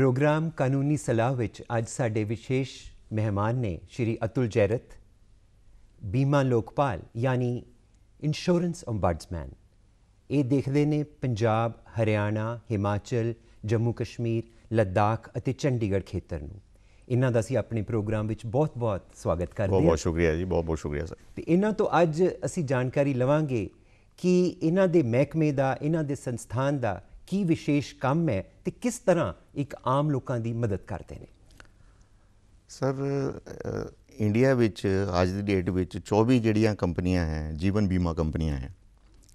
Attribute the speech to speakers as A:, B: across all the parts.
A: programme ਕਾਨੂੰਨੀ ਸਲਾਹ ਵਿੱਚ ਅੱਜ ਸਾਡੇ ਵਿਸ਼ੇਸ਼ ਮਹਿਮਾਨ ਨੇ ਸ਼੍ਰੀ ਅਤੁਲ ਜੈਰਤ ਬੀਮਾ ਲੋਕਪਾਲ ਯਾਨੀ ਇੰਸ਼ੋਰੈਂਸ ਅੰਬਡਸਮੈਨ ਇਹ ਦੇਖਦੇ ਨੇ ਪੰਜਾਬ ਹਰਿਆਣਾ ਹਿਮਾਚਲ ਜੰਮੂ ਕਸ਼ਮੀਰ ਲੱਦਾਖ ਅਤੇ ਚੰਡੀਗੜ੍ਹ ਖੇਤਰ ਨੂੰ ਇਹਨਾਂ ਦਾ ਅਸੀਂ ਆਪਣੇ ਪ੍ਰੋਗਰਾਮ ਵਿੱਚ ਬਹੁਤ-ਬਹੁਤ ਸਵਾਗਤ ਕਰਦੇ ਹਾਂ ਬਹੁਤ ਬਹੁਤ
B: ਸ਼ੁਕਰੀਆ ਜੀ ਬਹੁਤ ਬਹੁਤ ਸ਼ੁਕਰੀਆ ਸਰ
A: ਤੇ ਇਹਨਾਂ ਤੋਂ ਅੱਜ ਅਸੀਂ ਜਾਣਕਾਰੀ ਲਵਾਂਗੇ ਕਿ ਇਹਨਾਂ ਦੇ ਮਹਿਕਮੇ ਦਾ ਇਹਨਾਂ ਦੇ ਸੰਸਥਾਨ ਦਾ ਕੀ ਵਿਸ਼ੇਸ਼ ਕੰਮ ਹੈ ਤੇ ਕਿਸ ਤਰ੍ਹਾਂ ਇੱਕ ਆਮ ਲੋਕਾਂ ਦੀ ਮਦਦ ਕਰਦੇ ਨੇ
B: ਸਰ ਇੰਡੀਆ ਵਿੱਚ ਅੱਜ ਦੀ ਡੇਟ ਵਿੱਚ 24 ਜਿਹੜੀਆਂ ਕੰਪਨੀਆਂ ਹੈ ਜੀਵਨ ਬੀਮਾ ਕੰਪਨੀਆਂ ਹੈ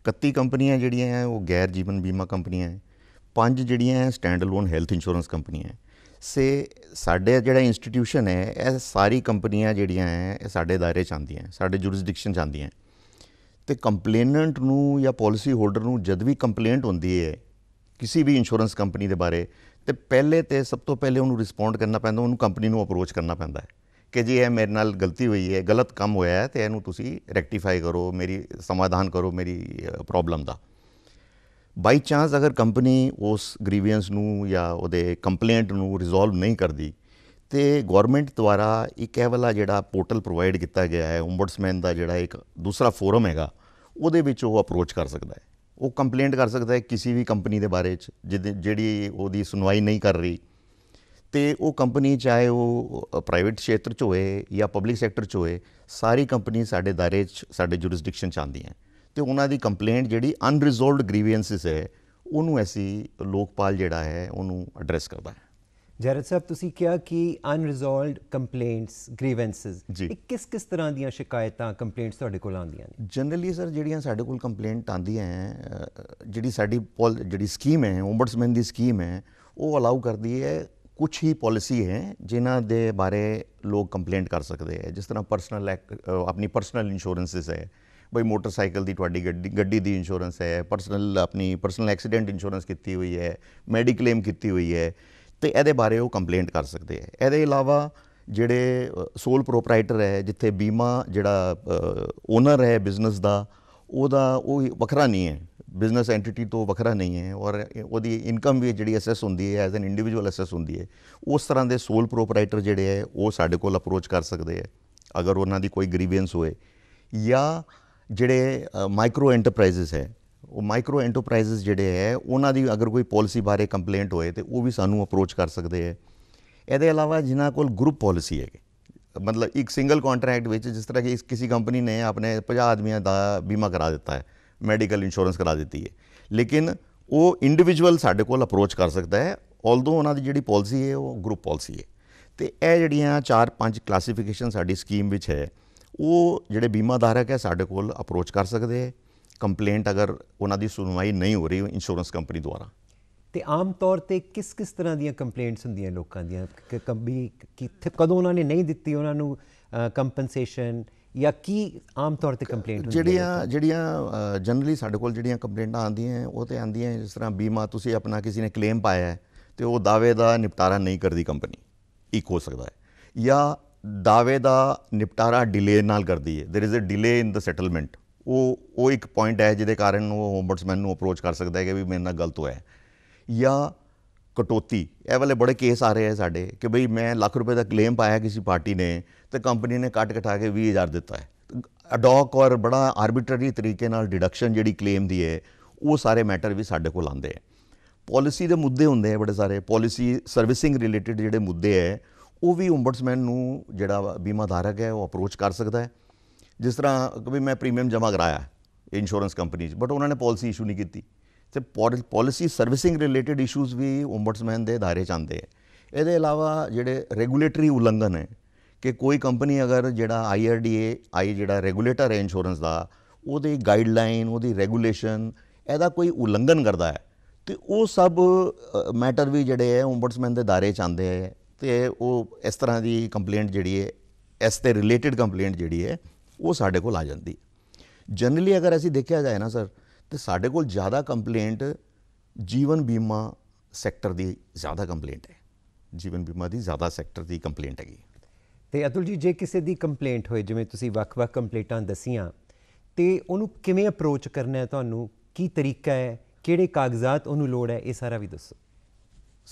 B: 31 ਕੰਪਨੀਆਂ ਜਿਹੜੀਆਂ ਹੈ ਉਹ ਗੈਰ ਜੀਵਨ ਬੀਮਾ ਕੰਪਨੀਆਂ ਹੈ ਪੰਜ ਜਿਹੜੀਆਂ ਹੈ ਸਟੈਂਡ ਅਲੋਨ ਹੈਲਥ ਇੰਸ਼ੋਰੈਂਸ ਕੰਪਨੀਆਂ ਹੈ ਸੇ ਸਾਡੇ ਜਿਹੜਾ ਇੰਸਟੀਟਿਊਸ਼ਨ ਹੈ ਇਹ ਸਾਰੀ ਕੰਪਨੀਆਂ ਜਿਹੜੀਆਂ ਹੈ ਇਹ ਸਾਡੇ ਦਾਇਰੇ ਚ ਆਉਂਦੀਆਂ ਸਾਡੇ ਜੁਰਿਸਡਿਕਸ਼ਨ ਚ ਆਉਂਦੀਆਂ ਤੇ ਕੰਪਲੇਨੈਂਟ ਨੂੰ ਜਾਂ ਪਾਲਿਸੀ ਹੋਲਡਰ ਨੂੰ ਜਦ ਵੀ ਕੰਪਲੇਂਟ ਹੁੰਦੀ ਹੈ ਕਿਸੇ ਵੀ ਇੰਸ਼ੋਰੈਂਸ ਕੰਪਨੀ ਦੇ ਬਾਰੇ ਤੇ ਪਹਿਲੇ ਤੇ ਸਭ ਤੋਂ ਪਹਿਲੇ ਉਹਨੂੰ ਰਿਸਪੌਂਡ ਕਰਨਾ ਪੈਂਦਾ ਉਹਨੂੰ ਕੰਪਨੀ ਨੂੰ ਅਪਰੋਚ ਕਰਨਾ ਪੈਂਦਾ ਹੈ ਕਿ ਜੀ ਇਹ ਮੇਰੇ ਨਾਲ ਗਲਤੀ ਹੋਈ ਹੈ ਗਲਤ ਕੰਮ ਹੋਇਆ ਹੈ ਤੇ ਇਹਨੂੰ ਤੁਸੀਂ ਰੈਕਟੀਫਾਈ ਕਰੋ ਮੇਰੀ ਸਮਾਧਾਨ ਕਰੋ ਮੇਰੀ ਪ੍ਰੋਬਲਮ ਦਾ ਬਾਈ ਚਾਂਸ ਅਗਰ ਕੰਪਨੀ ਉਸ ਗ੍ਰੀਵੈਂਸ ਨੂੰ ਜਾਂ ਉਹਦੇ ਕੰਪਲੇਂਟ ਨੂੰ ਰਿਜ਼ੋਲਵ ਨਹੀਂ ਕਰਦੀ ਤੇ ਗਵਰਨਮੈਂਟ ਦੁਆਰਾ ਇੱਕ ਇਹ ਵਾਲਾ ਜਿਹੜਾ ਪੋਰਟਲ ਪ੍ਰੋਵਾਈਡ ਕੀਤਾ ਗਿਆ ਹੈ ਓਮਬਡਸਮੈਨ ਦਾ ਜਿਹੜਾ ਇੱਕ ਦੂਸਰਾ ਫੋਰਮ ਹੈਗਾ ਉਹਦੇ ਵਿੱਚ ਉਹ ਅਪਰੋਚ ਕਰ ਸਕਦਾ ਹੈ ਉਹ ਕੰਪਲੇਂਟ ਕਰ ਸਕਦਾ ਹੈ ਕਿਸੇ ਵੀ ਕੰਪਨੀ ਦੇ ਬਾਰੇ ਚ ਜਿਹੜੀ ਉਹਦੀ ਸੁਣਵਾਈ ਨਹੀਂ ਕਰ ਰਹੀ ਤੇ ਉਹ ਕੰਪਨੀ ਚਾਹੇ ਉਹ ਪ੍ਰਾਈਵੇਟ ਖੇਤਰ ਚ ਹੋਏ ਜਾਂ ਪਬਲਿਕ ਸੈਕਟਰ ਚ ਹੋਏ ਸਾਰੀ ਕੰਪਨੀ ਸਾਡੇ ਦਾਇਰੇ ਚ ਸਾਡੇ ਜੁਰਿਸਡਿਕਸ਼ਨ ਚ ਆਂਦੀਆਂ ਤੇ ਉਹਨਾਂ ਦੀ ਕੰਪਲੇਂਟ ਜਿਹੜੀ ਅਨਰੀਜ਼ੋਲਵਡ ਗ੍ਰੀਵੈਂਸਸ ਹੈ ਉਹਨੂੰ ਐਸੀ ਲੋਕਪਾਲ ਜਿਹੜਾ ਹੈ ਉਹਨੂੰ ਐਡਰੈਸ ਕਰਦਾ ਹੈ
A: ਜੈਰਤ ਸਾਹਿਬ ਤੁਸੀਂ ਕਿਹਾ ਕਿ ਅਨਰੀਜ਼ੋਲਵਡ ਕੰਪਲੇਂਟਸ ਗ੍ਰੀਵੈਂਸਸ ਇਹ ਕਿਸ ਕਿਸ ਤਰ੍ਹਾਂ ਦੀਆਂ ਸ਼ਿਕਾਇਤਾਂ ਕੰਪਲੇਂਟਸ ਤੁਹਾਡੇ
B: ਕੋਲ ਆਉਂਦੀਆਂ ਨੇ ਜਨਰਲੀ ਸਰ ਜਿਹੜੀਆਂ ਸਾਡੇ ਕੋਲ ਕੰਪਲੇਂਟ ਆਉਂਦੀਆਂ ਹੈ ਜਿਹੜੀ ਸਾਡੀ ਜਿਹੜੀ ਸਕੀਮ ਹੈ ਓਮਬਡਸਮੈਨ ਦੀ ਸਕੀਮ ਹੈ ਉਹ ਅਲਾਉ ਕਰਦੀ ਹੈ ਕੁਝ ਹੀ ਪਾਲਿਸੀ ਹੈ ਜਿਨ੍ਹਾਂ ਦੇ ਬਾਰੇ ਲੋਕ ਕੰਪਲੇਂਟ ਕਰ ਸਕਦੇ ਹੈ ਜਿਸ ਤਰ੍ਹਾਂ ਪਰਸਨਲ ਆਪਣੀ ਪਰਸਨਲ ਇੰਸ਼ੋਰੈਂਸਸ ਹੈ ਬਈ ਮੋਟਰਸਾਈਕਲ ਦੀ ਤੁਹਾਡੀ ਗੱਡੀ ਗੱਡੀ ਦੀ ਇੰਸ਼ੋਰੈਂਸ ਹੈ ਪਰਸਨਲ ਆਪਣੀ ਪਰਸਨਲ ਐਕਸੀਡੈਂਟ ਇੰਸ਼ੋਰੈਂਸ ਕੀਤੀ ਹੋਈ ਹੈ ਮੈਡੀਕਲ ਕਲੇਮ ਕੀਤੀ ਹੋਈ ਹੈ ਤੇ ਇਹਦੇ ਬਾਰੇ ਉਹ ਕੰਪਲੇਂਟ ਕਰ ਸਕਦੇ ਆ ਇਹਦੇ ਇਲਾਵਾ ਜਿਹੜੇ ਸੋਲ ਪ੍ਰੋਪਰਾਈਟਰ ਹੈ ਜਿੱਥੇ ਬੀਮਾ ਜਿਹੜਾ ਓਨਰ ਹੈ ਬਿਜ਼ਨਸ ਦਾ ਉਹਦਾ ਉਹ ਵੱਖਰਾ ਨਹੀਂ ਹੈ ਬਿਜ਼ਨਸ ਐਂਟੀਟੀ ਤੋਂ ਵੱਖਰਾ ਨਹੀਂ ਹੈ ਔਰ ਉਹਦੀ ਇਨਕਮ ਵੀ ਜਿਹੜੀ ਅਸੈਸ ਹੁੰਦੀ ਹੈ ਐਜ਼ ਐਨ ਇੰਡੀਵਿਜੂਅਲ ਅਸੈਸ ਹੁੰਦੀ ਹੈ ਉਸ ਤਰ੍ਹਾਂ ਦੇ ਸੋਲ ਪ੍ਰੋਪਰਾਈਟਰ ਜਿਹੜੇ ਹੈ ਉਹ ਸਾਡੇ ਕੋਲ ਅਪਰੋਚ ਕਰ ਸਕਦੇ ਹੈ ਅਗਰ ਉਹਨਾਂ ਦੀ ਕੋਈ ਗ੍ਰੀਵੈਂਸ ਹੋਏ ਜਾਂ ਜਿਹੜੇ ਮਾਈਕਰੋ ਐਂਟਰਪ੍ਰਾਈਜ਼ਸ ਹੈ ਉਹ ਮਾਈਕਰੋ ਐਂਟਰਪ੍ਰਾਈਜ਼ਸ ਜਿਹੜੇ ਹੈ ਉਹਨਾਂ ਦੀ ਅਗਰ ਕੋਈ ਪਾਲਿਸੀ ਬਾਰੇ ਕੰਪਲੇਂਟ ਹੋਏ ਤੇ ਉਹ ਵੀ ਸਾਨੂੰ ਅਪਰੋਚ ਕਰ ਸਕਦੇ ਹੈ ਇਹਦੇ ਇਲਾਵਾ ਜਿਨ੍ਹਾਂ ਕੋਲ ਗਰੁੱਪ ਪਾਲਿਸੀ ਹੈ ਮਤਲਬ ਇੱਕ ਸਿੰਗਲ ਕੰਟਰੈਕਟ ਵਿੱਚ ਜਿਸ ਤਰ੍ਹਾਂ ਕਿ ਕਿਸੇ ਕੰਪਨੀ ਨੇ ਆਪਣੇ 50 ਆਦਮੀਆਂ ਦਾ ਬੀਮਾ ਕਰਾ ਦਿੱਤਾ ਹੈ ਮੈਡੀਕਲ ਇੰਸ਼ੋਰੈਂਸ ਕਰਾ ਦਿੱਤੀ ਹੈ ਲੇਕਿਨ ਉਹ ਇੰਡੀਵਿਜੂਅਲ ਸਾਡੇ ਕੋਲ ਅਪਰੋਚ ਕਰ ਸਕਦਾ ਹੈ ਆਲਦੋ ਉਹਨਾਂ ਦੀ ਜਿਹੜੀ ਪਾਲਿਸੀ ਹੈ ਉਹ ਗਰੁੱਪ ਪਾਲਿਸੀ ਹੈ ਤੇ ਇਹ ਜਿਹੜੀਆਂ 4-5 ਕਲਾਸੀਫਿਕੇਸ਼ਨ ਸਾਡੀ ਸਕੀਮ ਵਿੱਚ ਹੈ ਉਹ ਜਿਹੜੇ ਬੀਮਾਧਾਰਕ ਹੈ ਸਾਡੇ ਕੋਲ ਅਪਰੋਚ ਕਰ ਸਕਦੇ ਹੈ ਕੰਪਲੇਂਟ ਅਗਰ ਉਹਨਾਂ ਦੀ ਸੁਣਵਾਈ ਨਹੀਂ ਹੋ ਰਹੀ ਇੰਸ਼ੋਰੈਂਸ ਕੰਪਨੀ ਦੁਆਰਾ
A: ਤੇ ਆਮ ਤੌਰ ਤੇ ਕਿਸ ਕਿਸ ਤਰ੍ਹਾਂ ਦੀਆਂ ਕੰਪਲੇਂਟਸ ਹੁੰਦੀਆਂ ਲੋਕਾਂ ਦੀਆਂ ਕਿ ਕੰਬੀ ਕਿੱਥੇ ਕਦੋਂ ਉਹਨਾਂ ਨੇ ਨਹੀਂ ਦਿੱਤੀ ਉਹਨਾਂ ਨੂੰ ਕੰਪਨਸੇਸ਼ਨ ਜਾਂ ਕੀ ਆਮ ਤੌਰ ਤੇ ਕੰਪਲੇਂਟ
B: ਜਿਹੜੀਆਂ ਜਿਹੜੀਆਂ ਜਨਰਲੀ ਸਾਡੇ ਕੋਲ ਜਿਹੜੀਆਂ ਕੰਪਲੇਂਟਾਂ ਆਉਂਦੀਆਂ ਉਹ ਤੇ ਆਉਂਦੀਆਂ ਜਿਸ ਤਰ੍ਹਾਂ ਬੀਮਾ ਤੁਸੀਂ ਆਪਣਾ ਕਿਸੇ ਨੇ ਕਲੇਮ ਪਾਇਆ ਹੈ ਤੇ ਉਹ ਦਾਅਵੇ ਦਾ ਨਿਪਟਾਰਾ ਨਹੀਂ ਕਰਦੀ ਕੰਪਨੀ ਇੱਕ ਹੋ ਸਕਦਾ ਹੈ ਜਾਂ ਦਾਅਵੇ ਦਾ ਨਿਪਟਾਰਾ ਡਿਲੇ ਨਾਲ ਕਰਦੀ ਹੈ there is a delay in the settlement ਉਹ ਉਹ ਇੱਕ ਪੁਆਇੰਟ ਹੈ ਜਿਹਦੇ ਕਾਰਨ ਉਹ ਓਮਬਡਸਮੈਨ ਨੂੰ ਅਪਰੋਚ ਕਰ ਸਕਦਾ ਹੈ ਕਿ ਵੀ ਮੇਰੇ ਨਾਲ ਗਲਤ ਹੋਇਆ ਜਾਂ ਕਟੋਤੀ ਇਹ ਵਾਲੇ ਬੜੇ ਕੇਸ ਆ ਰਹੇ ਆ ਸਾਡੇ ਕਿ ਭਈ ਮੈਂ ਲੱਖ ਰੁਪਏ ਦਾ ਕਲੇਮ ਪਾਇਆ ਕਿਸੇ ਪਾਰਟੀ ਨੇ ਤੇ ਕੰਪਨੀ ਨੇ ਕੱਟ ਕਟਾ ਕੇ 20000 ਦਿੱਤਾ ਹੈ ਅਡੌਕ ਔਰ ਬੜਾ ਆਰਬਿਟਰੀ ਤਰੀਕੇ ਨਾਲ ਡਿਡਕਸ਼ਨ ਜਿਹੜੀ ਕਲੇਮ ਦੀ ਹੈ ਉਹ ਸਾਰੇ ਮੈਟਰ ਵੀ ਸਾਡੇ ਕੋਲ ਆਉਂਦੇ ਆ ਪਾਲਿਸੀ ਦੇ ਮੁੱਦੇ ਹੁੰਦੇ ਆ ਬੜੇ ਸਾਰੇ ਪਾਲਿਸੀ ਸਰਵਿਸਿੰਗ ਰਿਲੇਟਡ ਜਿਹੜੇ ਮੁੱਦੇ ਆ ਉਹ ਵੀ ਓਮਬਡਸਮੈਨ ਨੂੰ ਜਿਹੜਾ ਬੀਮਾਧਾਰਕ ਹੈ ਉਹ ਅਪਰੋਚ ਕਰ ਸਕਦਾ ਹੈ ਜਿਸ ਤਰ੍ਹਾਂ ਕਿ ਮੈਂ ਪ੍ਰੀਮੀਅਮ ਜਮਾ ਕਰਾਇਆ ਇੰਸ਼ੋਰੈਂਸ ਕੰਪਨੀ 'ਚ ਬਟ ਉਹਨਾਂ ਨੇ ਪਾਲਿਸੀ ਇਸ਼ੂ ਨਹੀਂ ਕੀਤੀ ਤੇ ਪਾਲਿਸੀ ਸਰਵਿਸਿੰਗ ਰਿਲੇਟਡ ਇਸ਼ੂਜ਼ ਵੀ ਓਮਬਟਸਮੈਨ ਦੇ ਧਾਰੇ ਚ ਆਉਂਦੇ ਇਹਦੇ ਇਲਾਵਾ ਜਿਹੜੇ ਰੈਗੂਲੇਟਰੀ ਉਲੰਘਣ ਹੈ ਕਿ ਕੋਈ ਕੰਪਨੀ ਅਗਰ ਜਿਹੜਾ ਆਈਆਰਡੀਏ ਆਈ ਜਿਹੜਾ ਰੈਗੂਲੇਟਰ ਹੈ ਇੰਸ਼ੋਰੈਂਸ ਦਾ ਉਹਦੀ ਗਾਈਡਲਾਈਨ ਉਹਦੀ ਰੈਗੂਲੇਸ਼ਨ ਇਹਦਾ ਕੋਈ ਉਲੰਘਣ ਕਰਦਾ ਹੈ ਤੇ ਉਹ ਸਭ ਮੈਟਰ ਵੀ ਜਿਹੜੇ ਹੈ ਓਮਬਟਸਮੈਨ ਦੇ ਧਾਰੇ ਚ ਆਉਂਦੇ ਤੇ ਉਹ ਇਸ ਤਰ੍ਹਾਂ ਦੀ ਕੰਪਲੇਂਟ ਜਿਹੜੀ ਹੈ ਇਸ ਤੇ ਰਿਲੇਟਡ ਕੰਪਲੇਂਟ ਜਿਹੜੀ ਹੈ ਉਹ ਸਾਡੇ ਕੋਲ ਆ ਜਾਂਦੀ ਜਨਰਲੀ ਅਗਰ ਅਸੀਂ ਦੇਖਿਆ ਜਾਏ ਨਾ ਸਰ ਤੇ ਸਾਡੇ ਕੋਲ ਜ਼ਿਆਦਾ ਕੰਪਲੇਂਟ ਜੀਵਨ ਬੀਮਾ ਸੈਕਟਰ ਦੀ ਜ਼ਿਆਦਾ ਕੰਪਲੇਂਟ ਹੈ ਜੀਵਨ ਬੀਮਾ ਦੀ ਜ਼ਿਆਦਾ ਸੈਕਟਰ ਦੀ ਕੰਪਲੇਂਟ ਹੈਗੀ
A: ਤੇ ਅਤੁਲ ਜੀ ਜੇ ਕਿਸੇ ਦੀ ਕੰਪਲੇਂਟ ਹੋਏ ਜਿਵੇਂ ਤੁਸੀਂ ਵੱਖ-ਵੱਖ ਕੰਪਲੇਂਟਾਂ ਦਸੀਆਂ ਤੇ ਉਹਨੂੰ ਕਿਵੇਂ ਅਪਰੋਚ ਕਰਨਾ ਹੈ ਤੁਹਾਨੂੰ ਕੀ ਤਰੀਕਾ ਹੈ ਕਿਹੜੇ ਕਾਗਜ਼ਾਤ ਉਹਨੂੰ ਲੋੜ ਹੈ ਇਹ ਸਾਰਾ ਵੀ ਦੱਸੋ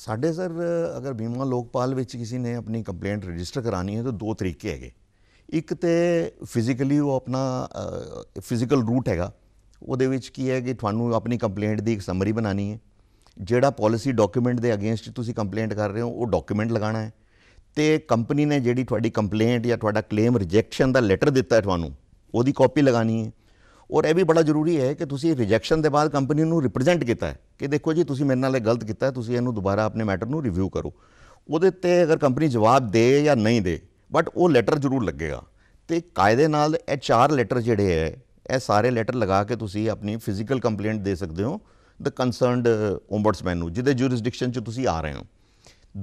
B: ਸਾਡੇ ਸਰ ਅਗਰ ਬੀਮਾ ਲੋਕਪਾਲ ਵਿੱਚ ਕਿਸੇ ਨੇ ਆਪਣੀ ਕੰਪਲੇਂਟ ਰਜਿਸਟਰ ਕਰਾਣੀ ਹੈ ਤਾਂ ਦੋ ਤਰੀਕੇ ਹੈਗੇ ਇੱਕ ਤੇ ਫਿਜ਼ੀਕਲੀ ਉਹ ਆਪਣਾ ਫਿਜ਼ੀਕਲ ਰੂਟ ਹੈਗਾ ਉਹਦੇ ਵਿੱਚ ਕੀ ਹੈ ਕਿ ਤੁਹਾਨੂੰ ਆਪਣੀ ਕੰਪਲੇਂਟ ਦੀ ਇੱਕ ਸਮਰੀ ਬਣਾਣੀ ਹੈ ਜਿਹੜਾ ਪਾਲਿਸੀ ਡਾਕੂਮੈਂਟ ਦੇ ਅਗੇਂਸਟ ਤੁਸੀਂ ਕੰਪਲੇਂਟ ਕਰ ਰਹੇ ਹੋ ਉਹ ਡਾਕੂਮੈਂਟ ਲਗਾਣਾ ਹੈ ਤੇ ਕੰਪਨੀ ਨੇ ਜਿਹੜੀ ਤੁਹਾਡੀ ਕੰਪਲੇਂਟ ਜਾਂ ਤੁਹਾਡਾ ਕਲੇਮ ਰਿਜੈਕਸ਼ਨ ਦਾ ਲੈਟਰ ਦਿੱਤਾ ਹੈ ਤੁਹਾਨੂੰ ਉਹਦੀ ਕਾਪੀ ਲਗਾਣੀ ਹੈ ਔਰ ਇਹ ਵੀ ਬੜਾ ਜ਼ਰੂਰੀ ਹੈ ਕਿ ਤੁਸੀਂ ਰਿਜੈਕਸ਼ਨ ਦੇ ਬਾਅਦ ਕੰਪਨੀ ਨੂੰ ਰਿਪਰੈਜ਼ੈਂਟ ਕੀਤਾ ਹੈ ਕਿ ਦੇਖੋ ਜੀ ਤੁਸੀਂ ਮੇਰੇ ਨਾਲ ਇਹ ਗਲਤ ਕੀਤਾ ਹੈ ਤੁਸੀਂ ਇਹਨੂੰ ਦੁਬਾਰਾ ਆਪਣੇ ਮੈਟਰ ਨੂੰ ਰਿਵਿਊ ਕਰੋ ਉਹਦੇ ਤੇ ਅਗਰ ਕੰਪਨੀ ਜਵਾਬ ਦੇ ਜਾਂ ਨਹੀਂ ਦੇ ਬਟ ਉਹ ਲੈਟਰ ਜ਼ਰੂਰ ਲੱਗੇਗਾ ਤੇ ਕਾਇਦੇ ਨਾਲ ਇਹ ਚਾਰ ਲੈਟਰ ਜਿਹੜੇ ਹੈ ਇਹ ਸਾਰੇ ਲੈਟਰ ਲਗਾ ਕੇ ਤੁਸੀਂ ਆਪਣੀ ਫਿਜ਼ੀਕਲ ਕੰਪਲੇਂਟ ਦੇ ਸਕਦੇ ਹੋ ਦ ਕਨਸਰਨਡ ਓਮਬਡਸਮੈਨ ਨੂੰ ਜਿਹਦੇ ਜੂਰਿਸਡਿਕਸ਼ਨ 'ਚ ਤੁਸੀਂ ਆ ਰਹੇ ਹੋ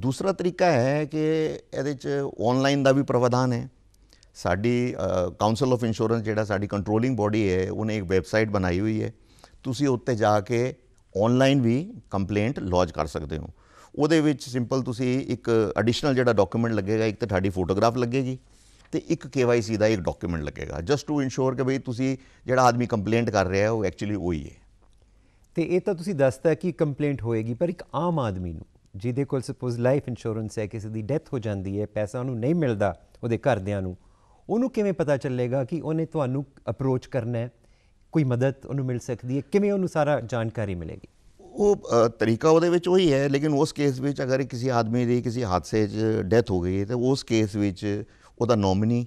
B: ਦੂਸਰਾ ਤਰੀਕਾ ਹੈ ਕਿ ਇਹਦੇ 'ਚ ਆਨਲਾਈਨ ਦਾ ਵੀ ਪ੍ਰਵਧਾਨ ਹੈ ਸਾਡੀ ਕਾਉਂਸਲ ਆਫ ਇੰਸ਼ੋਰੈਂਸ ਜਿਹੜਾ ਸਾਡੀ ਕੰਟਰੋਲਿੰਗ ਬਾਡੀ ਹੈ ਉਹਨੇ ਇੱਕ ਵੈਬਸਾਈਟ ਬਣਾਈ ਹੋਈ ਹੈ ਤੁਸੀਂ ਉੱਤੇ ਜਾ ਕੇ ਆਨਲਾਈਨ ਵੀ ਕੰਪਲੇਂਟ ਲੌਜ ਕਰ ਸਕਦੇ ਹੋ ਉਹਦੇ ਵਿੱਚ ਸਿੰਪਲ ਤੁਸੀਂ ਇੱਕ ਐਡੀਸ਼ਨਲ ਜਿਹੜਾ ਡਾਕੂਮੈਂਟ ਲੱਗੇਗਾ ਇੱਕ ਤਾਂ ਤੁਹਾਡੀ ਫੋਟੋਗ੍ਰਾਫ ਲੱਗੇਗੀ ਤੇ ਇੱਕ ਕੇਵਾਈਸੀ ਦਾ ਇੱਕ ਡਾਕੂਮੈਂਟ ਲੱਗੇਗਾ ਜਸਟ ਟੂ ਇਨਸ਼ੋਰ ਕਿ ਬਈ ਤੁਸੀਂ ਜਿਹੜਾ ਆਦਮੀ ਕੰਪਲੇਂਟ ਕਰ ਰਿਹਾ ਹੈ ਉਹ ਐਕਚੁਅਲੀ ਉਹੀ ਹੈ ਤੇ ਇਹ ਤਾਂ ਤੁਸੀਂ ਦੱਸਤਾ ਕਿ
A: ਕੰਪਲੇਂਟ ਹੋਏਗੀ ਪਰ ਇੱਕ ਆਮ ਆਦਮੀ ਨੂੰ ਜਿਹਦੇ ਕੋਲ ਸਪੋਜ਼ ਲਾਈਫ ਇੰਸ਼ੋਰੈਂਸ ਹੈ ਕਿਸੇ ਦੀ ਡੈਥ ਹੋ ਜਾਂਦੀ ਹੈ ਪੈਸਾ ਉਹਨੂੰ ਨਹੀਂ ਮਿਲਦਾ ਉਹਦੇ ਘਰਦਿਆਂ ਨੂੰ ਉਹਨੂੰ ਕਿਵੇਂ ਪਤਾ ਚੱਲੇਗਾ ਕਿ ਉਹਨੇ ਤੁਹਾਨੂੰ ਅਪਰੋਚ ਕਰਨਾ ਹੈ ਕੋਈ ਮਦਦ ਉਹਨੂੰ ਮਿਲ ਸਕਦੀ ਹੈ ਕਿਵੇਂ ਉਹਨੂੰ ਸਾਰਾ ਜਾਣਕਾਰੀ ਮਿਲੇਗੀ
B: ਉਹ ਤਰੀਕਾ ਉਹਦੇ ਵਿੱਚ ਉਹੀ ਹੈ ਲੇਕਿਨ ਉਸ ਕੇਸ ਵਿੱਚ ਅਗਰ ਕਿਸੇ ਆਦਮੀ ਦੀ ਕਿਸੇ ਹਾਦਸੇ 'ਚ ਡੈਥ ਹੋ ਗਈ ਤਾਂ ਉਸ ਕੇਸ ਵਿੱਚ ਉਹਦਾ ਨੋਮਿਨੀ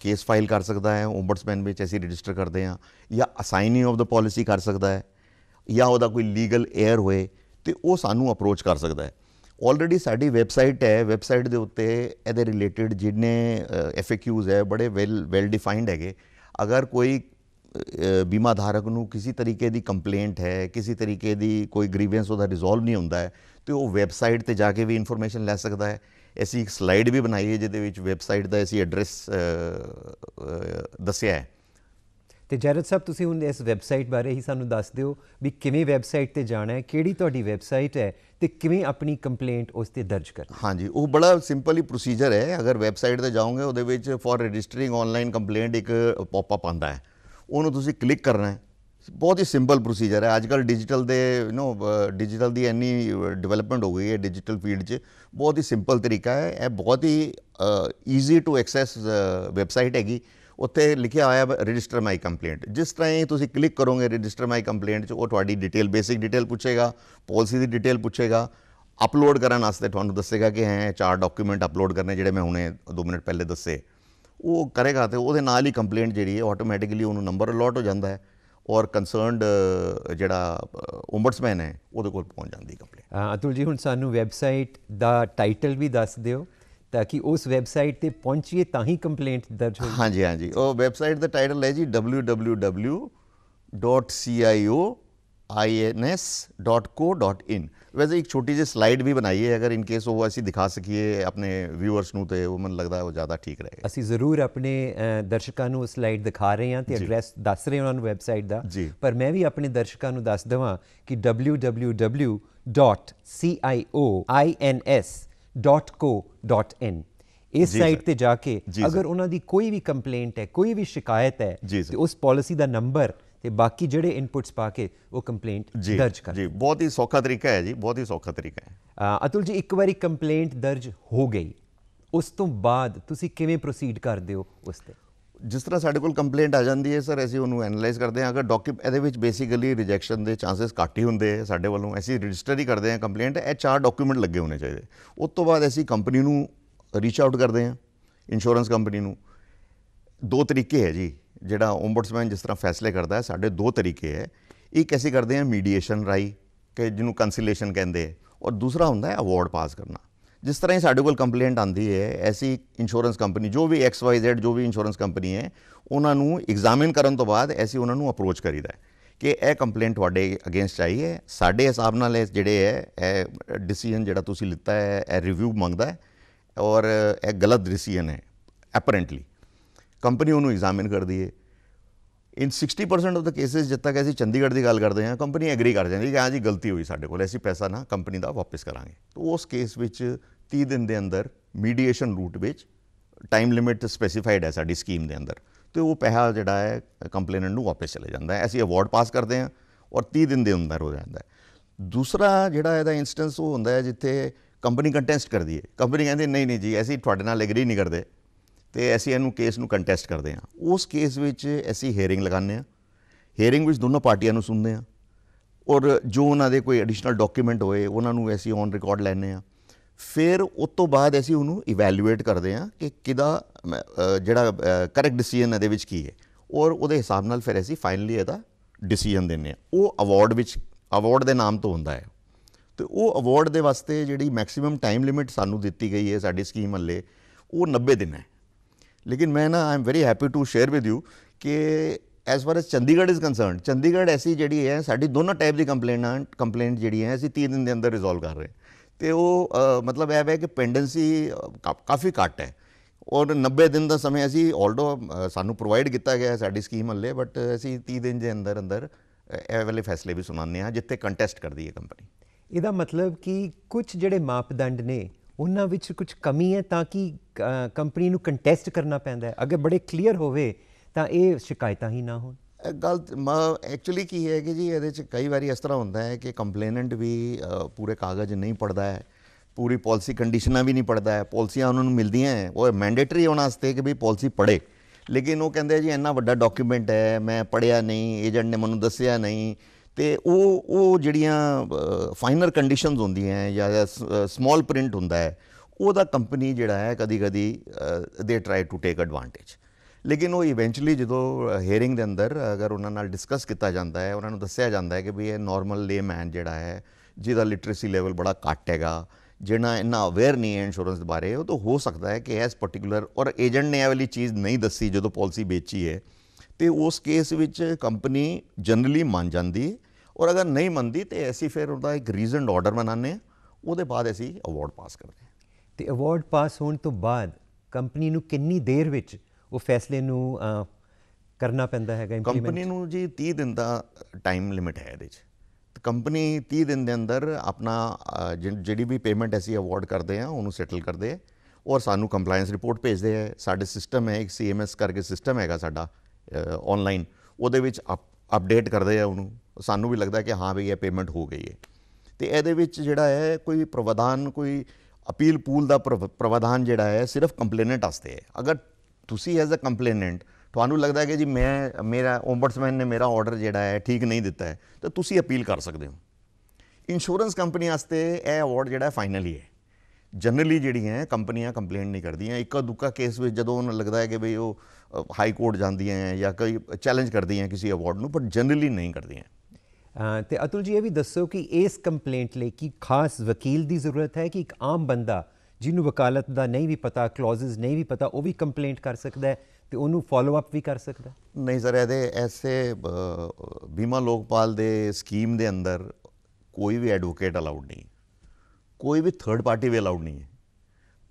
B: ਕੇਸ ਫਾਈਲ ਕਰ ਸਕਦਾ ਹੈ ਓਮਬਡਸਮੈਨ ਵਿੱਚ ਅਸੀਂ ਰਜਿਸਟਰ ਕਰਦੇ ਹਾਂ ਜਾਂ ਅਸਾਈਨੀ ਆਫ ਦਾ ਪਾਲਿਸੀ ਕਰ ਸਕਦਾ ਹੈ ਜਾਂ ਉਹਦਾ ਕੋਈ ਲੀਗਲ ਏਅਰ ਹੋਏ ਤੇ ਉਹ ਸਾਨੂੰ ਅਪਰੋਚ ਕਰ ਸਕਦਾ ਹੈ ਆਲਰੇਡੀ ਸਾਡੀ ਵੈਬਸਾਈਟ ਹੈ ਵੈਬਸਾਈਟ ਦੇ ਉੱਤੇ ਇਹਦੇ ਰਿਲੇਟਡ ਜਿੰਨੇ ਐਫਏਕਿਊਜ਼ ਹੈ ਬੜੇ ਵੈਲ ਵੈਲ ਡਿਫਾਈਨਡ ਹੈਗੇ ਅਗਰ ਕੋਈ ਬੀਮਾ ਧਾਰਕ ਨੂੰ ਕਿਸੇ ਤਰੀਕੇ ਦੀ ਕੰਪਲੇਂਟ ਹੈ ਕਿਸੇ ਤਰੀਕੇ ਦੀ ਕੋਈ ਗ੍ਰੀਵੈਂਸ ਉਹਦਾ ਰਿਜ਼ੋਲਵ ਨਹੀਂ ਹੁੰਦਾ ਹੈ ਤੇ ਉਹ ਵੈਬਸਾਈਟ ਤੇ ਜਾ ਕੇ ਵੀ ਇਨਫੋਰਮੇਸ਼ਨ ਲੈ ਸਕਦਾ ਹੈ ਅਸੀਂ ਇੱਕ ਸਲਾਈਡ ਵੀ ਬਣਾਈ ਹੈ ਜਿਹਦੇ ਵਿੱਚ ਵੈਬਸਾਈਟ ਦਾ ਅਸੀਂ ਐਡਰੈਸ ਦੱਸਿਆ ਹੈ
A: ਤੇ ਜੈਰਤ ਸਾਹਿਬ ਤੁਸੀਂ ਹੁਣ ਇਸ ਵੈਬਸਾਈਟ ਬਾਰੇ ਹੀ ਸਾਨੂੰ ਦੱਸ ਦਿਓ ਵੀ ਕਿਵੇਂ ਵੈਬਸਾਈਟ ਤੇ ਜਾਣਾ ਹੈ ਕਿਹੜੀ ਤੁਹਾਡੀ ਵੈਬਸਾਈਟ ਹੈ ਤੇ ਕਿਵੇਂ ਆਪਣੀ ਕੰਪਲੇਂਟ ਉਸ ਤੇ ਦਰਜ ਕਰਨੀ
B: ਹਾਂਜੀ ਉਹ ਬੜਾ ਸਿੰਪਲ ਹੀ ਪ੍ਰੋਸੀਜਰ ਹੈ ਅਗਰ ਵੈਬਸਾਈਟ ਤੇ ਜਾਓਗੇ ਉਹਦੇ ਵਿੱਚ ਫॉर ਰਜਿਸਟਰਿੰਗ ਆਨਲਾਈਨ ਕੰਪਲੇਂਟ ਇੱਕ ਪੌਪ ਅਪ ਆਉਂਦਾ ਹੈ उन्होंने क्लिक करना है बहुत ही सिंपल प्रोसीजर है अजक डिजिटल दे नो डिजिटल की इन्नी डिवेलपमेंट हो गई है डिजिटल फील्ड से बहुत ही सिंपल तरीका है यह बहुत ही ईजी टू एक्सैस वैबसाइट हैगी उ लिखा हुआ रजिस्टर माई कंप्लेट जिस तरह ही तुम क्लिक करोगे रजिस्टर माई कंप्लेट वो थोड़ी डिटेल बेसिक डिटेल पूछेगा पॉलिसी की डिटेल पूछेगा अपलोड करने वास्ते थोड़ा दसेगा कि है चार डॉक्यूमेंट अपलोड करने जो मैं हमने दो मिनट पहले दसे ਉਹ ਕਰੇਗਾ ਤੇ ਉਹਦੇ ਨਾਲ ਹੀ ਕੰਪਲੇਂਟ ਜਿਹੜੀ ਹੈ ਆਟੋਮੈਟਿਕਲੀ ਉਹਨੂੰ ਨੰਬਰ ਅਲਾਟ ਹੋ ਜਾਂਦਾ ਹੈ ਔਰ ਕਨਸਰਨਡ ਜਿਹੜਾ ਓਮਬਡਸਮੈਨ ਹੈ ਉਹਦੇ ਕੋਲ ਪਹੁੰਚ ਜਾਂਦੀ
A: ਕੰਪਲੇਂਟ ਅਤੁਲ ਜੀ ਹੁਣ ਸਾਨੂੰ ਵੈਬਸਾਈਟ ਦਾ ਟਾਈਟਲ ਵੀ ਦੱਸ ਦਿਓ ਤਾਂ ਕਿ ਉਸ ਵੈਬਸਾਈਟ ਤੇ ਪਹੁੰਚੀਏ ਤਾਂ ਹੀ ਕੰਪਲੇਂਟ ਦਰਜ ਹੋਵੇ
B: ਹਾਂਜੀ ਹਾਂਜੀ ਉਹ ਵੈਬਸਾਈਟ ਦਾ ਟਾਈਟਲ ਹੈ ਜੀ www.cio ins.co.in ਵੈਸੇ ਇੱਕ ਛੋਟੀ ਜਿਹੀ ਸਲਾਈਡ ਵੀ ਬਣਾਈ ਹੈ ਅਗਰ ਇਨ ਕੇਸ ਉਹ ਅਸੀਂ ਦਿਖਾ ਸਕੀਏ ਆਪਣੇ ਵਿਊਅਰਸ ਨੂੰ ਤੇ ਉਹ ਮਨ ਲੱਗਦਾ ਉਹ ਜ਼ਿਆਦਾ ਠੀਕ ਰਹੇ
A: ਅਸੀਂ ਜ਼ਰੂਰ ਆਪਣੇ ਦਰਸ਼ਕਾਂ ਨੂੰ ਸਲਾਈਡ ਦਿਖਾ ਰਹੇ ਹਾਂ ਤੇ ਐਡਰੈਸ ਦੱਸ ਰਹੇ ਉਹਨਾਂ ਨੂੰ ਵੈਬਸਾਈਟ ਦਾ ਪਰ ਮੈਂ ਵੀ ਆਪਣੇ ਦਰਸ਼ਕਾਂ ਨੂੰ ਦੱਸ ਦਵਾਂ ਕਿ www.cioins.co.in ਇਸ ਸਾਈਟ ਤੇ ਜਾ ਕੇ ਅਗਰ ਉਹਨਾਂ ਦੀ ਕੋਈ ਵੀ ਕੰਪਲੇਂਟ ਹੈ ਕੋਈ ਵੀ ਸ਼ਿਕਾਇਤ ਹੈ ਤੇ ਉਸ ਪਾਲਿਸੀ ਦਾ ਨੰਬਰ ਤੇ ਬਾਕੀ ਜਿਹੜੇ ਇਨਪੁਟਸ ਪਾ ਕੇ ਉਹ ਕੰਪਲੇਂਟ ਦਰਜ ਕਰ ਜੀ ਬਹੁਤ ਹੀ ਸੌਖਾ ਤਰੀਕਾ ਹੈ ਜੀ ਬਹੁਤ ਹੀ ਸੌਖਾ ਤਰੀਕਾ ਹੈ ਅਤੁਲ ਜੀ ਇੱਕ ਵਾਰੀ ਕੰਪਲੇਂਟ ਦਰਜ ਹੋ ਗਈ ਉਸ ਤੋਂ ਬਾਅਦ ਤੁਸੀਂ ਕਿਵੇਂ ਪ੍ਰੋਸੀਡ ਕਰਦੇ ਹੋ ਉਸ ਤੇ
B: ਜਿਸ ਤਰ੍ਹਾਂ ਸਾਡੇ ਕੋਲ ਕੰਪਲੇਂਟ ਆ ਜਾਂਦੀ ਹੈ ਸਰ ਅਸੀਂ ਉਹਨੂੰ ਐਨਲਾਈਜ਼ ਕਰਦੇ ਹਾਂ ਅਗਰ ਡਾਕੂਮ ਇਹਦੇ ਵਿੱਚ ਬੇਸਿਕਲੀ ਰਿਜੈਕਸ਼ਨ ਦੇ ਚਾਂਸਸ ਘੱਟ ਹੀ ਹੁੰਦੇ ਆ ਸਾਡੇ ਵੱਲੋਂ ਅਸੀਂ ਰਜਿਸਟਰ ਹੀ ਕਰਦੇ ਹਾਂ ਕੰਪਲੇਂਟ ਇਹ ਚਾਰ ਡਾਕੂਮੈਂਟ ਲੱਗੇ ਹੋਣੇ ਚਾਹੀਦੇ ਉਸ ਤੋਂ ਬਾਅਦ ਅਸੀਂ ਕੰਪਨੀ ਨੂੰ ਰੀਚ ਆਊਟ ਕਰਦੇ ਹਾਂ ਇੰਸ਼ੋਰੈਂਸ ਕੰਪਨੀ ਨੂੰ ਦੋ ਤਰੀਕੇ ਹੈ ਜੀ ਜਿਹੜਾ ਓਮਬਡਸਮੈਨ ਜਿਸ ਤਰ੍ਹਾਂ ਫੈਸਲੇ ਕਰਦਾ ਹੈ ਸਾਡੇ ਦੋ ਤਰੀਕੇ ਹੈ ਇੱਕ ਐਸੀ ਕਰਦੇ ਆ ਮੀਡੀਏਸ਼ਨ ਰਾਈ ਕਿ ਜਿਹਨੂੰ ਕੰਸੀਲੇਸ਼ਨ ਕਹਿੰਦੇ ਹੈ ਔਰ ਦੂਸਰਾ ਹੁੰਦਾ ਹੈ ਅਵਾਰਡ ਪਾਸ ਕਰਨਾ ਜਿਸ ਤਰ੍ਹਾਂ ਹੀ ਸਾਡੇ ਕੋਲ ਕੰਪਲੇਂਟ ਆਂਦੀ ਹੈ ਐਸੀ ਇੰਸ਼ੋਰੈਂਸ ਕੰਪਨੀ ਜੋ ਵੀ ਐਕਸ ਵਾਈ ਜ਼ੈਡ ਜੋ ਵੀ ਇੰਸ਼ੋਰੈਂਸ ਕੰਪਨੀ ਹੈ ਉਹਨਾਂ ਨੂੰ ਐਗਜ਼ਾਮਿਨ ਕਰਨ ਤੋਂ ਬਾਅਦ ਐਸੀ ਉਹਨਾਂ ਨੂੰ ਅਪਰੋਚ ਕਰੀਦਾ ਹੈ ਕਿ ਇਹ ਕੰਪਲੇਂਟ ਤੁਹਾਡੇ ਅਗੇਂਸਟ ਆਈ ਹੈ ਸਾਡੇ ਹਿਸਾਬ ਨਾਲ ਇਹ ਜਿਹੜੇ ਹੈ ਇਹ ਡਿਸੀਜਨ ਜਿਹੜਾ ਤੁਸੀਂ ਲਿੱਤਾ ਹੈ ਇਹ ਰਿਵਿਊ ਮੰਗਦਾ ਹੈ ਔਰ ਇਹ ਗਲਤ ਡਿਸੀਜਨ ਹੈ ਅਪਰੈਂਟਲੀ ਕੰਪਨੀ ਉਹਨੂੰ ਐਗਜ਼ਾਮਿਨ ਕਰਦੀ ਏ ਇਨ 60% ਆਫ ਦਾ ਕੇਸਸ ਜਦ ਤੱਕ ਅਸੀਂ ਚੰਡੀਗੜ੍ਹ ਦੀ ਗੱਲ ਕਰਦੇ ਹਾਂ ਕੰਪਨੀ ਐਗਰੀ ਕਰ ਜਾਂਦੀ ਕਿ ਹਾਂ ਜੀ ਗਲਤੀ ਹੋਈ ਸਾਡੇ ਕੋਲ ਅਸੀਂ ਪੈਸਾ ਨਾ ਕੰਪਨੀ ਦਾ ਵਾਪਸ ਕਰਾਂਗੇ ਤਾਂ ਉਸ ਕੇਸ ਵਿੱਚ 30 ਦਿਨ ਦੇ ਅੰਦਰ ਮੀਡੀਏਸ਼ਨ ਰੂਟ ਵਿੱਚ ਟਾਈਮ ਲਿਮਿਟ ਸਪੈਸੀਫਾਈਡ ਹੈ ਸਾਡੀ ਸਕੀਮ ਦੇ ਅੰਦਰ ਤੇ ਉਹ ਪੈਸਾ ਜਿਹੜਾ ਹੈ ਕੰਪਲੇਨੈਂਟ ਨੂੰ ਵਾਪਸ ਚਲੇ ਜਾਂਦਾ ਹੈ ਅਸੀਂ ਅਵਾਰਡ ਪਾਸ ਕਰਦੇ ਹਾਂ ਔਰ 30 ਦਿਨ ਦੇ ਅੰਦਰ ਹੋ ਜਾਂਦਾ ਹੈ ਦੂਸਰਾ ਜਿਹੜਾ ਇਹਦਾ ਇਨਸਟੈਂਸ ਉਹ ਹੁੰਦਾ ਹੈ ਜਿੱਥੇ ਕੰਪਨੀ ਕੰਟੈਸਟ ਕਰਦੀ ਹੈ ਕੰਪਨੀ ਕਹਿੰਦੀ ਨਹੀਂ ਨਹੀਂ ਜੀ ਅਸੀਂ ਤੁਹਾਡੇ ਨਾਲ ਐਗਰੀ ਨਹੀਂ ਕਰਦੇ ਤੇ ਅਸੀਂ ਇਹਨੂੰ ਕੇਸ ਨੂੰ ਕੰਟੈਸਟ ਕਰਦੇ ਹਾਂ ਉਸ ਕੇਸ ਵਿੱਚ ਅਸੀਂ ਹੇਅਰਿੰਗ ਲਗਾਉਂਦੇ ਹਾਂ ਹੇਅਰਿੰਗ ਵਿੱਚ ਦੋਨੋਂ ਪਾਰਟੀਆਂ ਨੂੰ ਸੁਣਦੇ ਹਾਂ ਔਰ ਜੋ ਉਹਨਾਂ ਦੇ ਕੋਈ ਐਡੀਸ਼ਨਲ ਡਾਕੂਮੈਂਟ ਹੋਏ ਉਹਨਾਂ ਨੂੰ ਅਸੀਂ ਔਨ ਰਿਕਾਰਡ ਲੈਣੇ ਆ ਫਿਰ ਉਸ ਤੋਂ ਬਾਅਦ ਅਸੀਂ ਉਹਨੂੰ ਇਵੈਲੂਏਟ ਕਰਦੇ ਆ ਕਿ ਕਿਦਾ ਜਿਹੜਾ ਕਰੈਕਟ ਡਿਸੀਜਨ ਇਹਦੇ ਵਿੱਚ ਕੀ ਹੈ ਔਰ ਉਹਦੇ ਹਿਸਾਬ ਨਾਲ ਫਿਰ ਅਸੀਂ ਫਾਈਨਲੀ ਇਹਦਾ ਡਿਸੀਜਨ ਦਿੰਨੇ ਆ ਉਹ ਅਵਾਰਡ ਵਿੱਚ ਅਵਾਰਡ ਦੇ ਨਾਮ ਤੋਂ ਹੁੰਦਾ ਹੈ ਤੇ ਉਹ ਅਵਾਰਡ ਦੇ ਵਾਸਤੇ ਜਿਹੜੀ ਮੈਕਸਿਮਮ ਟਾਈਮ ਲਿਮਿਟ ਸਾਨੂੰ ਦਿੱਤੀ ਗਈ ਹੈ ਸਾਡੀ ਸਕੀਮ ਹੱਲੇ ਉਹ 90 ਦਿਨ ਹੈ लेकिन मैं ना I am very happy to share with you ਕਿ as far as Chandigarh is concerned Chandigarh ਐਸੀ ਜਿਹੜੀ ਹੈ ਸਾਡੀ ਦੋਨੋਂ ਟਾਈਪ ਦੀ ਕੰਪਲੇਨਾਂ ਕੰਪਲੇਂਟ ਜਿਹੜੀ ਹੈ ਅਸੀਂ 30 ਦਿਨ ਦੇ ਅੰਦਰ ਰਿਜ਼ੋਲਵ ਕਰ ਰਹੇ ਤੇ ਉਹ ਮਤਲਬ ਇਹ ਹੈ ਕਿ ਪੈਂਡੈਂਸੀ ਕਾਫੀ ਘੱਟ ਹੈ ਔਰ 90 ਦਿਨ ਦਾ ਸਮੇਂ ਅਸੀਂ ਆਲਦੋ ਸਾਨੂੰ ਪ੍ਰੋਵਾਈਡ ਕੀਤਾ ਗਿਆ ਹੈ ਸਾਡੀ ਸਕੀਮ ਹੱਲੇ ਬਟ ਅਸੀਂ 30 ਦਿਨ ਦੇ ਅੰਦਰ ਅੰਦਰ ਇਹ ਵਾਲੇ ਫੈਸਲੇ ਵੀ ਸੁਣਾਉਂਦੇ ਆ ਜਿੱਥੇ ਕੰਟੈਸਟ ਕਰਦੀ ਹੈ ਕੰਪਨੀ
A: ਇਹਦਾ ਮਤਲਬ ਕਿ ਕੁਝ ਜਿਹੜੇ ਮਾਪਦੰਡ ਨੇ ਉਹਨਾਂ ਵਿੱਚ ਕੁਝ ਕਮੀ ਹੈ ਤਾਂ ਕਿ ਕੰਪਨੀ ਨੂੰ ਕੰਟੈਸਟ ਕਰਨਾ ਪੈਂਦਾ ਹੈ ਅਗਰ ਬੜੇ ਕਲੀਅਰ ਹੋਵੇ ਤਾਂ ਇਹ ਸ਼ਿਕਾਇਤਾਂ ਹੀ ਨਾ
B: ਹੋਣ ਗੱਲ ਐਕਚੁਅਲੀ ਕੀ ਹੈ ਕਿ ਜੀ ਇਹਦੇ ਚ ਕਈ ਵਾਰੀ ਇਸ ਤਰ੍ਹਾਂ ਹੁੰਦਾ ਹੈ ਕਿ ਕੰਪਲੇਨੈਂਟ ਵੀ ਪੂਰੇ ਕਾਗਜ਼ ਨਹੀਂ ਪੜਦਾ ਹੈ ਪੂਰੀ ਪਾਲਿਸੀ ਕੰਡੀਸ਼ਨਾਂ ਵੀ ਨਹੀਂ ਪੜਦਾ ਹੈ ਪਾਲਿਸੀਆਂ ਉਹਨਾਂ ਨੂੰ ਮਿਲਦੀਆਂ ਹੈ ਉਹ ਮੈਂਡੇਟਰੀ ਹੋਣ ਵਾਸਤੇ ਕਿ ਵੀ ਪਾਲਿਸੀ ਪੜੇ ਲੇਕਿਨ ਉਹ ਕਹਿੰਦੇ ਜੀ ਇੰਨਾ ਵੱਡਾ ਡਾਕੂਮੈਂਟ ਹੈ ਮੈਂ ਪੜਿਆ ਨਹੀਂ ਏਜੰਟ ਨੇ ਮੈਨੂੰ ਦੱਸਿਆ ਨਹੀਂ ਤੇ ਉਹ ਉਹ ਜਿਹੜੀਆਂ ਫਾਈਨਰ ਕੰਡੀਸ਼ਨਸ ਹੁੰਦੀਆਂ ਜਾਂ ਸਮਾਲ ਪ੍ਰਿੰਟ ਹੁੰਦਾ ਹੈ ਉਹਦਾ ਕੰਪਨੀ ਜਿਹੜਾ ਹੈ ਕਦੀ-ਕਦੀ ਦੇ ਟ੍ਰਾਈ ਟੂ ਟੇਕ ਐਡਵਾਂਟੇਜ ਲੇਕਿਨ ਉਹ ਇਵੈਂਚੁਅਲੀ ਜਦੋਂ ਹੇਅਰਿੰਗ ਦੇ ਅੰਦਰ ਅਗਰ ਉਹਨਾਂ ਨਾਲ ਡਿਸਕਸ ਕੀਤਾ ਜਾਂਦਾ ਹੈ ਉਹਨਾਂ ਨੂੰ ਦੱਸਿਆ ਜਾਂਦਾ ਹੈ ਕਿ ਵੀ ਇਹ ਨਾਰਮਲ ਮੈਨ ਜਿਹੜਾ ਹੈ ਜਿਹਦਾ ਲਿਟਰੇਸੀ ਲੈਵਲ ਬੜਾ ਘੱਟ ਹੈਗਾ ਜਿਹਨਾਂ ਇੰਨਾ ਅਵੇਅਰ ਨਹੀਂ ਹੈ ਇੰਸ਼ੋਰੈਂਸ ਦੇ ਬਾਰੇ ਉਹ ਤਾਂ ਹੋ ਸਕਦਾ ਹੈ ਕਿ ਐਸ ਪਾਰਟਿਕੂਲਰ ਔਰ ਏਜੰਟ ਨੇ ਇਹ ਵਾਲੀ ਚੀਜ਼ ਨਹੀਂ ਦੱਸੀ ਜਦੋਂ ਪਾਲਿਸੀ ਵੇਚੀ ਹੈ ਤੇ ਉਸ ਕੇਸ ਵਿੱਚ ਕੰਪਨੀ ਜਨਰਲੀ ਮੰਨ ਜਾਂਦੀ ਹੈ ਔਰ ਅਗਰ ਨਹੀਂ ਮੰਨਦੀ ਤੇ ਐਸੀ ਫਿਰ ਉਹਦਾ ਇੱਕ ਰੀਜ਼ਨਡ ਆਰਡਰ ਬਣਾਉਂਦੇ ਆ ਉਹਦੇ ਬਾਅਦ ਅਸੀਂ ਅਵਾਰਡ ਪਾਸ ਕਰਦੇ ਆ ਤੇ ਅਵਾਰਡ ਪਾਸ ਹੋਣ ਤੋਂ
A: ਬਾਅਦ ਕੰਪਨੀ ਨੂੰ ਕਿੰਨੀ ਦੇਰ ਵਿੱਚ ਉਹ ਫੈਸਲੇ ਨੂੰ ਕਰਨਾ ਪੈਂਦਾ ਹੈਗਾ
B: ਇੰਪਲੀਮੈਂਟ ਕੰਪਨੀ ਨੂੰ ਜੀ 30 ਦਿਨ ਦਾ ਟਾਈਮ ਲਿਮਿਟ ਹੈ ਇਹਦੇ 'ਚ ਤੇ ਕੰਪਨੀ 30 ਦਿਨ ਦੇ ਅੰਦਰ ਆਪਣਾ ਜਿਹੜੀ ਵੀ ਪੇਮੈਂਟ ਅਸੀਂ ਅਵਾਰਡ ਕਰਦੇ ਆ ਉਹਨੂੰ ਸੈਟਲ ਕਰਦੇ ਆ ਔਰ ਸਾਨੂੰ ਕੰਪਲਾਈਂਸ ਰਿਪੋਰਟ ਭੇਜਦੇ ਆ ਸਾਡੇ ਸਿਸਟਮ ਹੈ ਇੱਕ ਸੀਐਮਐਸ ਕਰਕੇ ਸਿਸਟਮ ਹੈਗਾ ਸਾਡਾ ਆਨਲਾਈਨ ਉਹਦੇ ਵਿੱਚ ਅਪਡੇਟ ਕਰਦੇ ਆ ਉਹਨੂੰ ਸਾਨੂੰ ਵੀ ਲੱਗਦਾ ਕਿ ਹਾਂ ਵੀ ਇਹ ਪੇਮੈਂਟ ਹੋ ਗਈ ਹੈ ਤੇ ਇਹਦੇ ਵਿੱਚ ਜਿਹੜਾ ਹੈ ਕੋਈ ਪ੍ਰਵਧਾਨ ਕੋਈ ਅਪੀਲ ਪੂਲ ਦਾ ਪ੍ਰਵਧਾਨ ਜਿਹੜਾ ਹੈ ਸਿਰਫ ਕੰਪਲੇਨੈਂਟ ਵਾਸਤੇ ਹੈ ਅਗਰ ਤੁਸੀਂ ਐਜ਼ ਅ ਕੰਪਲੇਨੈਂਟ ਤੁਹਾਨੂੰ ਲੱਗਦਾ ਹੈ ਕਿ ਜੀ ਮੈਂ ਮੇਰਾ ਓਮਬਡਸਮੈਨ ਨੇ ਮੇਰਾ ਆਰਡਰ ਜਿਹੜਾ ਹੈ ਠੀਕ ਨਹੀਂ ਦਿੱਤਾ ਹੈ ਤਾਂ ਤੁਸੀਂ ਅਪੀਲ ਕਰ ਸਕਦੇ ਹੋ ਇੰਸ਼ੋਰੈਂਸ ਕੰਪਨੀ ਵਾਸਤੇ ਇਹ ਅਵਾਰਡ ਜਿਹੜਾ ਫਾਈਨਲੀ ਹੈ ਜਨਰਲੀ ਜਿਹੜੀਆਂ ਕੰਪਨੀਆਂ ਕੰਪਲੇਂਟ ਨਹੀਂ ਕਰਦੀਆਂ ਇੱਕਾ ਦੁੱਕਾ ਕੇਸ ਵਿੱਚ ਜਦੋਂ ਉਹਨਾਂ ਲੱਗਦਾ ਹੈ ਕਿ ਭਈ ਉਹ ਹਾਈ ਕੋਰਟ ਜਾਂਦੀਆਂ ਹੈ ਜਾਂ ਕੋਈ ਚੈਲੰਜ ਕਰਦੀਆਂ ਕਿਸੇ ਅਵਾਰਡ ਨੂੰ ਪਰ ਜਨਰਲੀ ਨਹੀਂ ਕਰਦੀਆਂ ਤੇ ਅਤੁਲ ਜੀ ਇਹ ਵੀ ਦੱਸੋ ਕਿ ਇਸ
A: ਕੰਪਲੇਂਟ ਲਈ ਕੀ ਖਾਸ ਵਕੀਲ ਦੀ ਜ਼ਰੂਰਤ ਹੈ ਕਿ ਇੱਕ ਆਮ ਬੰਦਾ ਜਿਹਨੂੰ ਵਕਾਲਤ ਦਾ ਨਹੀਂ ਵੀ ਪਤਾ ਕਲੌਜ਼ਸ ਨਹੀਂ ਵੀ ਪਤਾ ਉਹ ਵੀ ਕੰਪਲੇਂਟ ਕਰ ਸਕਦਾ ਹੈ ਤੇ ਉਹਨੂੰ ਫਾਲੋ ਅਪ ਵੀ ਕਰ ਸਕਦਾ
B: ਨਹੀਂ ਸਰ ਇਹਦੇ ਐਸੇ ਬੀਮਾ ਲੋਕਪਾਲ ਦੇ ਸਕੀਮ ਦੇ ਅੰਦਰ ਕੋਈ ਵੀ ਐਡਵੋਕੇਟ ਅਲਾਉਡ ਨਹੀਂ ਕੋਈ ਵੀ ਥਰਡ ਪਾਰਟੀ ਵੀ ਅਲਾਉਡ ਨਹੀਂ ਹੈ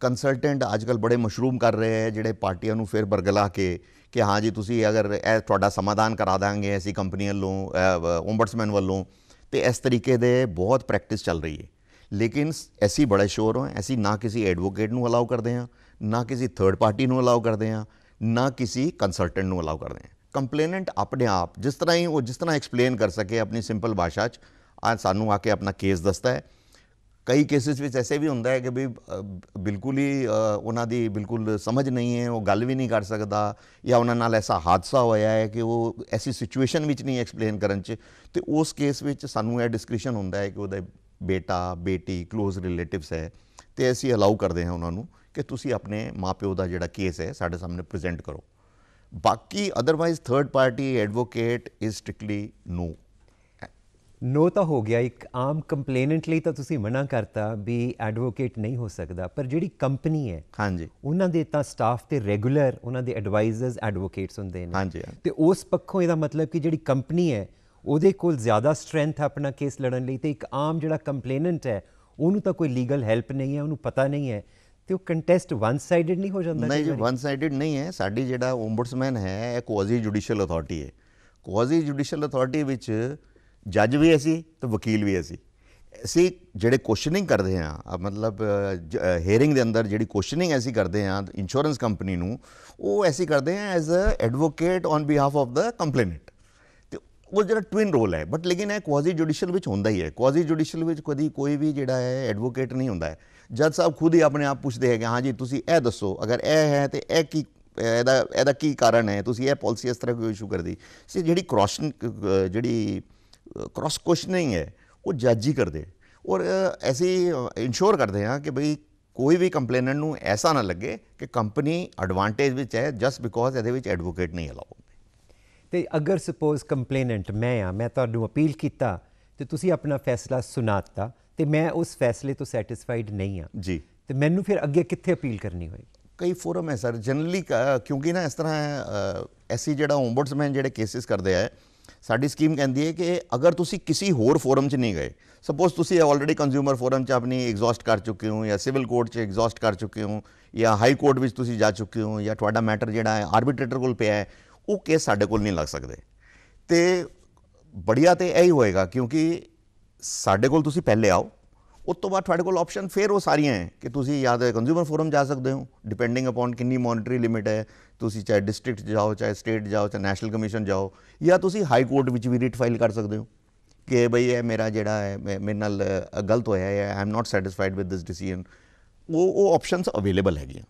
B: ਕੰਸਲਟੈਂਟ ਅੱਜਕੱਲ ਬੜੇ ਮਸ਼ਰੂਮ ਕਰ ਰਹੇ ਹੈ ਜਿਹੜੇ ਪਾਰਟੀਆਂ ਨੂੰ ਫਿਰ ਬਰਗਲਾ ਕੇ ਕਿ ਹਾਂ ਜੀ ਤੁਸੀਂ ਅਗਰ ਇਹ ਤੁਹਾਡਾ ਸਮਾਧਾਨ ਕਰਾ ਦਾਂਗੇ ਐਸੀ ਕੰਪਨੀਆਂ ਵੱਲੋਂ ਓਮਬਡਸਮੈਨ ਵੱਲੋਂ ਤੇ ਇਸ ਤਰੀਕੇ ਦੇ ਬਹੁਤ ਪ੍ਰੈਕਟਿਸ ਚੱਲ ਰਹੀ ਹੈ ਲੇਕਿਨ ਐਸੀ ਬੜਾ ਸ਼ੋਰ ਹੋ ਐਸੀ ਨਾ ਕਿਸੇ ਐਡਵੋਕੇਟ ਨੂੰ ਅਲਾਉ ਕਰਦੇ ਆ ਨਾ ਕਿਸੇ ਥਰਡ ਪਾਰਟੀ ਨੂੰ ਅਲਾਉ ਕਰਦੇ ਆ ਨਾ ਕਿਸੇ ਕੰਸਲਟੈਂਟ ਨੂੰ ਅਲਾਉ ਕਰਦੇ ਆ ਕੰਪਲੇਨੈਂਟ ਆਪਣੇ ਆਪ ਜਿਸ ਤਰ੍ਹਾਂ ਹੀ ਉਹ ਜਿਸ ਤਰ੍ਹਾਂ ਐਕਸਪਲੇਨ ਕਰ ਸਕੇ ਆਪਣੀ ਸਿੰਪਲ ਭਾਸ਼ਾ 'ਚ ਆ ਸਾਨੂੰ ਆ ਕੇ ਆਪਣਾ ਕੇਸ ਦੱਸਦਾ ਹੈ ਕਈ ਕੇਸਿਸ ਵਿੱਚ ਐਸੇ ਵੀ ਹੁੰਦਾ ਹੈ ਕਿ ਵੀ ਬਿਲਕੁਲ ਹੀ ਉਹਨਾਂ ਦੀ ਬਿਲਕੁਲ ਸਮਝ ਨਹੀਂ ਹੈ ਉਹ ਗੱਲ ਵੀ ਨਹੀਂ ਕਰ ਸਕਦਾ ਜਾਂ ਉਹਨਾਂ ਨਾਲ ਐਸਾ ਹਾਦਸਾ ਹੋਇਆ ਹੈ ਕਿ ਉਹ ਐਸੀ ਸਿਚੁਏਸ਼ਨ ਵਿੱਚ ਨਹੀਂ ਐਕਸਪਲੇਨ ਕਰਨ ਚ ਤੇ ਉਸ ਕੇਸ ਵਿੱਚ ਸਾਨੂੰ ਇਹ ਡਿਸਕ੍ਰਿਪਸ਼ਨ ਹੁੰਦਾ ਹੈ ਕਿ ਉਹਦਾ ਬੇਟਾ ਬੇਟੀ ক্লোਜ਼ ਰਿਲੇਟਿਵਸ ਹੈ ਤੇ ਅਸੀਂ ਅਲਾਉ ਕਰਦੇ ਹਾਂ ਉਹਨਾਂ ਨੂੰ ਕਿ ਤੁਸੀਂ ਆਪਣੇ ਮਾਪਿਓ ਦਾ ਜਿਹੜਾ ਕੇਸ ਹੈ ਸਾਡੇ ਸਾਹਮਣੇ ਪ੍ਰੈਜ਼ੈਂਟ ਕਰੋ ਬਾਕੀ otherwise third party advocate is strictly no no ਤਾਂ ਹੋ ਗਿਆ ਇੱਕ ਆਮ
A: ਕੰਪਲੇਨੈਂਟ ਲਈ ਤਾਂ ਤੁਸੀਂ ਮਨਾ ਕਰਤਾ ਵੀ ਐਡਵੋਕੇਟ ਨਹੀਂ ਹੋ ਸਕਦਾ ਪਰ ਜਿਹੜੀ ਕੰਪਨੀ ਹੈ ਹਾਂਜੀ ਉਹਨਾਂ ਦੇ ਤਾਂ ਸਟਾਫ ਤੇ ਰੈਗੂਲਰ ਉਹਨਾਂ ਦੇ ਐਡਵਾਈਜ਼ਰਸ ਐਡਵੋਕੇਟਸ ਹੁੰਦੇ ਨੇ ਹਾਂਜੀ ਤੇ ਉਸ ਪੱਖੋਂ ਇਹਦਾ ਮਤਲਬ ਕਿ ਜਿਹੜੀ ਕੰਪਨੀ ਹੈ ਉਹਦੇ ਕੋਲ ਜ਼ਿਆਦਾ ਸਟਰੈਂਥ ਹੈ ਆਪਣਾ ਕੇਸ ਲੜਨ ਲਈ ਤੇ ਇੱਕ ਆਮ ਜਿਹੜਾ ਕੰਪਲੇਨੈਂਟ ਹੈ ਉਹਨੂੰ ਤਾਂ ਕੋਈ ਲੀਗਲ ਹੈਲਪ ਨਹੀਂ ਹੈ ਉਹਨੂੰ ਪਤਾ ਨਹੀਂ ਹੈ ਤੇ ਉਹ ਕੰਟੈਸਟ ਵਨ ਸਾਈਡਡ ਨਹੀਂ ਹੋ ਜਾਂਦਾ ਨਹੀਂ ਜੀ ਵਨ
B: ਸਾਈਡਡ ਨਹੀਂ ਹੈ ਸਾਡੀ ਜਿਹੜਾ ਓਮਬਡਸਮੈਨ ਹੈ ਇਹ ਕੁਆਜ਼ੀ ਜੁਡੀਸ਼ੀਅਲ ਅਥਾਰਟੀ ਹੈ ਕੁਆਜ਼ੀ ਜੁਡੀਸ਼ੀਅਲ ਅਥਾਰਟੀ ਵਿੱਚ ਜੱਜ ਵੀ ਅਸੀਂ ਤੇ ਵਕੀਲ ਵੀ ਅਸੀਂ ਅਸੀਂ ਜਿਹੜੇ ਕੁਐਸਚਨਿੰਗ ਕਰਦੇ ਆ ਮਤਲਬ ਹੇਅਰਿੰਗ ਦੇ ਅੰਦਰ ਜਿਹੜੀ ਕੁਐਸਚਨਿੰਗ ਐਸੀ ਕਰਦੇ ਆ ਇੰਸ਼ੋਰੈਂਸ ਕੰਪਨੀ ਨੂੰ ਉਹ ਐਸੀ ਕਰਦੇ ਆ as a advocate on behalf of the complainant ਉਹ ਜਿਹੜਾ ਟਵਿਨ ਰੋਲ ਹੈ ਬਟ ਲੇਕਿਨ ਇਹ ਕੁਆਜ਼ੀ ਜੁਡੀਸ਼ੀਅਲ ਵਿੱਚ ਹੁੰਦਾ ਹੀ ਹੈ ਕੁਆਜ਼ੀ ਜੁਡੀਸ਼ੀਅਲ ਵਿੱਚ ਕਦੀ ਕੋਈ ਵੀ ਜਿਹੜਾ ਹੈ ਐਡਵੋਕੇਟ ਨਹੀਂ ਹੁੰਦਾ ਜੱਜ ਸਾਹਿਬ ਖੁਦ ਹੀ ਆਪਣੇ ਆਪ ਪੁੱਛਦੇ ਹੈਗੇ ਹਾਂ ਜੀ ਤੁਸੀਂ ਇਹ ਦੱਸੋ ਅਗਰ ਇਹ ਹੈ ਤੇ ਇਹ ਕੀ ਇਹਦਾ ਇਹਦਾ ਕੀ ਕਾਰਨ ਹੈ ਤੁਸੀਂ ਇਹ ਪਾਲਿਸੀ ਇਸ ਤਰ੍ਹਾਂ ਕਿਉਂ ਇਸ਼ੂ ਕਰਦੀ ਸੀ ਜਿਹੜੀ ਕ੍ਰੋਸ਼ਨ ਜਿਹੜੀ क्रॉस क्वेश्चनिंग ਹੈ ਉਹ ਜੱਜ ਹੀ ਕਰਦੇ ਔਰ ਐਸੀ ਇਨਸ਼ੋਰ ਕਰਦੇ ਆ ਕਿ ਭਈ ਕੋਈ ਵੀ ਕੰਪਲੇਨੈਂਟ ਨੂੰ ਐਸਾ ਨਾ ਲੱਗੇ ਕਿ ਕੰਪਨੀ ਐਡਵਾਂਟੇਜ ਵਿੱਚ ਹੈ ਜਸਟ ਬਿਕੋਜ਼ ਇਹਦੇ ਵਿੱਚ ਐਡਵੋਕੇਟ ਨਹੀਂ ਅਲਾਉ
A: ਤੇ ਅਗਰ ਸੁਪੋਜ਼ ਕੰਪਲੇਨੈਂਟ ਮੈਂ ਆ ਮੈਂ ਤੁਹਾਨੂੰ ਅਪੀਲ ਕੀਤਾ ਤੇ ਤੁਸੀਂ ਆਪਣਾ ਫੈਸਲਾ ਸੁਣਾਤਾ ਤੇ ਮੈਂ ਉਸ ਫੈਸਲੇ ਤੋਂ ਸੈਟੀਸਫਾਈਡ ਨਹੀਂ ਆ ਜੀ ਤੇ ਮੈਨੂੰ ਫਿਰ ਅੱਗੇ ਕਿੱਥੇ ਅਪੀਲ ਕਰਨੀ ਹੋਏਗੀ
B: ਕਈ ਫੋਰਮ ਹੈ ਸਰ ਜਨਰਲੀ ਕਿਉਂਕਿ ਨਾ ਇਸ ਤਰ੍ਹਾਂ ਐਸੀ ਜਿਹੜਾ ਓਮਬਡਸਮੈਨ ਜਿਹੜੇ ਕੇਸਿਸ ਕਰਦੇ ਆ ਸਾਡੀ ਸਕੀਮ ਕਹਿੰਦੀ ਹੈ ਕਿ ਅਗਰ ਤੁਸੀਂ ਕਿਸੇ ਹੋਰ ਫੋਰਮ 'ਚ ਨਹੀਂ ਗਏ ਸਪੋਜ਼ ਤੁਸੀਂ ਆਲਰੇਡੀ ਕੰਜ਼ਿਊਮਰ ਫੋਰਮ 'ਚ ਆਪਣੀ ਐਗਜ਼ੌਸਟ ਕਰ ਚੁੱਕੇ ਹੋ ਜਾਂ ਸਿਵਲ ਕੋਰਟ 'ਚ ਐਗਜ਼ੌਸਟ ਕਰ ਚੁੱਕੇ ਹੋ ਜਾਂ ਹਾਈ ਕੋਰਟ ਵਿੱਚ ਤੁਸੀਂ ਜਾ ਚੁੱਕੇ ਹੋ ਜਾਂ ਤੁਹਾਡਾ ਮੈਟਰ ਜਿਹੜਾ ਹੈ ਆਰਬਿਟਰੇਟਰ ਕੋਲ ਪਿਆ ਹੈ ਉਹ ਕੇਸ ਸਾਡੇ ਕੋਲ ਨਹੀਂ ਲੱਗ ਸਕਦੇ ਤੇ ਬੜੀਆ ਤੇ ਇਹੀ ਹੋਏਗਾ ਕਿਉਂਕਿ ਸਾਡੇ ਕੋਲ ਤੁਸੀਂ ਪਹਿਲੇ ਆਓ ਉਸ ਤੋਂ ਬਾਅਦ ਤੁਹਾਡੇ ਕੋਲ ਆਪਸ਼ਨ ਫੇਰ ਉਹ ਸਾਰੀਆਂ ਹੈ ਕਿ ਤੁਸੀਂ ਯਾਦ ਹੈ ਕੰਜ਼ਿਊਮਰ ਫੋਰਮ ਜਾ ਸਕਦੇ ਹੋ ਡਿਪੈਂਡਿੰਗ ਅਪਨ ਕਿੰਨੀ ਮੋਨਿਟਰੀ ਲਿਮਿਟ ਹੈ ਤੁਸੀਂ ਚਾਹੇ ਡਿਸਟ੍ਰਿਕਟ ਜਾਓ ਚਾਹੇ ਸਟੇਟ ਜਾਓ ਚਾਹੇ ਨੈਸ਼ਨਲ ਕਮਿਸ਼ਨ ਜਾਓ ਜਾਂ ਤੁਸੀਂ ਹਾਈ ਕੋਰਟ ਵਿੱਚ ਵੀ ਰਿਟ ਫਾਈਲ ਕਰ ਸਕਦੇ ਹੋ ਕਿ ਭਈ ਇਹ ਮੇਰਾ ਜਿਹੜਾ ਹੈ ਮੇਰੇ ਨਾਲ ਗਲਤ ਹੋਇਆ ਹੈ I am not satisfied with this decision ਉਹ ਉਹ ਆਪਸ਼ਨਸ ਅਵੇਲੇਬਲ ਹੈਗੀਆਂ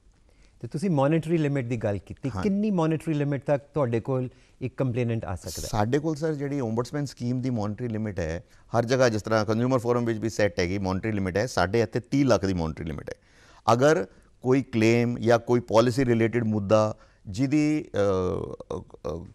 B: ਤੇ
A: ਤੁਸੀਂ ਮੋਨਿਟਰੀ
B: ਲਿਮਿਟ ਦੀ ਗੱਲ ਕੀਤੀ ਕਿੰਨੀ
A: ਮੋਨਿਟਰੀ ਲਿਮਿਟ ਤੱਕ ਤੁਹਾਡੇ ਕੋਲ ਇੱਕ ਕੰਪਲੇਨੈਂਟ ਆ
B: ਸਕਦਾ ਹੈ ਸਾਡੇ ਕੋਲ ਸਰ ਜਿਹੜੀ ਓਮਬਡਸਮੈਨ ਸਕੀਮ ਦੀ ਮੋਨਿਟਰੀ ਲਿਮਿਟ ਹੈ ਹਰ ਜਗ੍ਹਾ ਜਿਸ ਤਰ੍ਹਾਂ ਕੰਜ਼ਿਊਮਰ ਫੋਰਮ ਵਿੱਚ ਵੀ ਸੈੱਟ ਹੈਗੀ ਮੋਨਿਟਰੀ ਲਿਮਿਟ ਹੈ ਸਾਡੇ ਇੱਥੇ 30 ਲੱਖ ਦੀ ਮੋਨਿਟਰੀ ਲਿਮਿਟ ਹੈ ਅਗਰ ਕੋਈ ਕਲੇਮ ਜਾਂ ਕੋਈ ਪਾਲਿਸੀ ਰਿਲੇਟਡ ਮੁੱਦਾ ਜਿਹਦੀ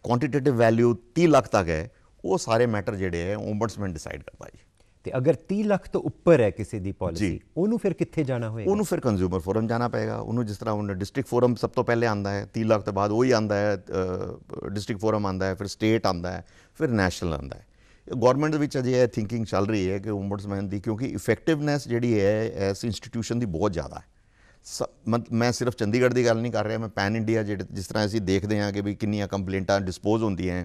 B: ਕੁਆਂਟੀਟੇਟਿਵ ਵੈਲਿਊ 30 ਲੱਖ ਤੱਕ ਹੈ ਉਹ ਸਾਰੇ ਮੈਟਰ ਜਿਹੜੇ ਹੈ ਓਮਬਡਸਮੈਨ ਡਿਸਾਈਡ ਕਰਦਾ ਹੈ ਤੇ ਅਗਰ 30 ਲੱਖ ਤੋਂ ਉੱਪਰ ਹੈ ਕਿਸੇ ਦੀ ਪਾਲਿਸੀ ਉਹਨੂੰ ਫਿਰ ਕਿੱਥੇ ਜਾਣਾ ਹੋਏਗਾ ਉਹਨੂੰ ਫਿਰ ਕੰਜ਼ਿਊਮਰ ਫੋਰਮ ਜਾਣਾ ਪਏਗਾ ਉਹਨੂੰ ਜਿਸ ਤਰ੍ਹਾਂ ਉਹਨਾਂ ਡਿਸਟ੍ਰਿਕਟ ਫੋਰਮ ਸਭ ਤੋਂ ਪਹਿਲੇ ਆਂਦਾ ਹੈ 30 ਲੱਖ ਤੋਂ ਬਾਅਦ ਉਹੀ ਆਂਦਾ ਹੈ ਡਿਸਟ੍ਰਿਕਟ ਫੋਰਮ ਆਂਦਾ ਹੈ ਫਿਰ ਸਟੇਟ ਆਂਦਾ ਹੈ ਫਿਰ ਨੈਸ਼ਨਲ ਆਂਦਾ ਹੈ ਗਵਰਨਮੈਂਟ ਦੇ ਵਿੱਚ ਅਜੇ ਇਹ ਥਿੰਕਿੰਗ ਚੱਲ ਰਹੀ ਹੈ ਕਿ ਓਮਬਡਸਮੈਨ ਦੀ ਕਿਉਂਕਿ ਇਫੈਕਟਿਵਨੈਸ ਜਿਹੜੀ ਹੈ ਇਸ ਇੰਸਟੀਟਿਊਸ਼ਨ ਦੀ ਬਹੁਤ ਜ਼ਿਆਦਾ ਹੈ ਮੈਂ ਸਿਰਫ ਚੰਡੀਗੜ੍ਹ ਦੀ ਗੱਲ ਨਹੀਂ ਕਰ ਰਿਹਾ ਮੈਂ ਪੈਨ ਇੰਡੀਆ ਜਿਸ ਤਰ੍ਹਾਂ ਅਸੀਂ ਦੇਖਦੇ ਹਾਂ ਕਿ ਵੀ ਕਿੰਨੀਆਂ ਕੰਪਲੇਂਟਾਂ ਡਿਸਪੋਜ਼ ਹੁੰਦੀਆਂ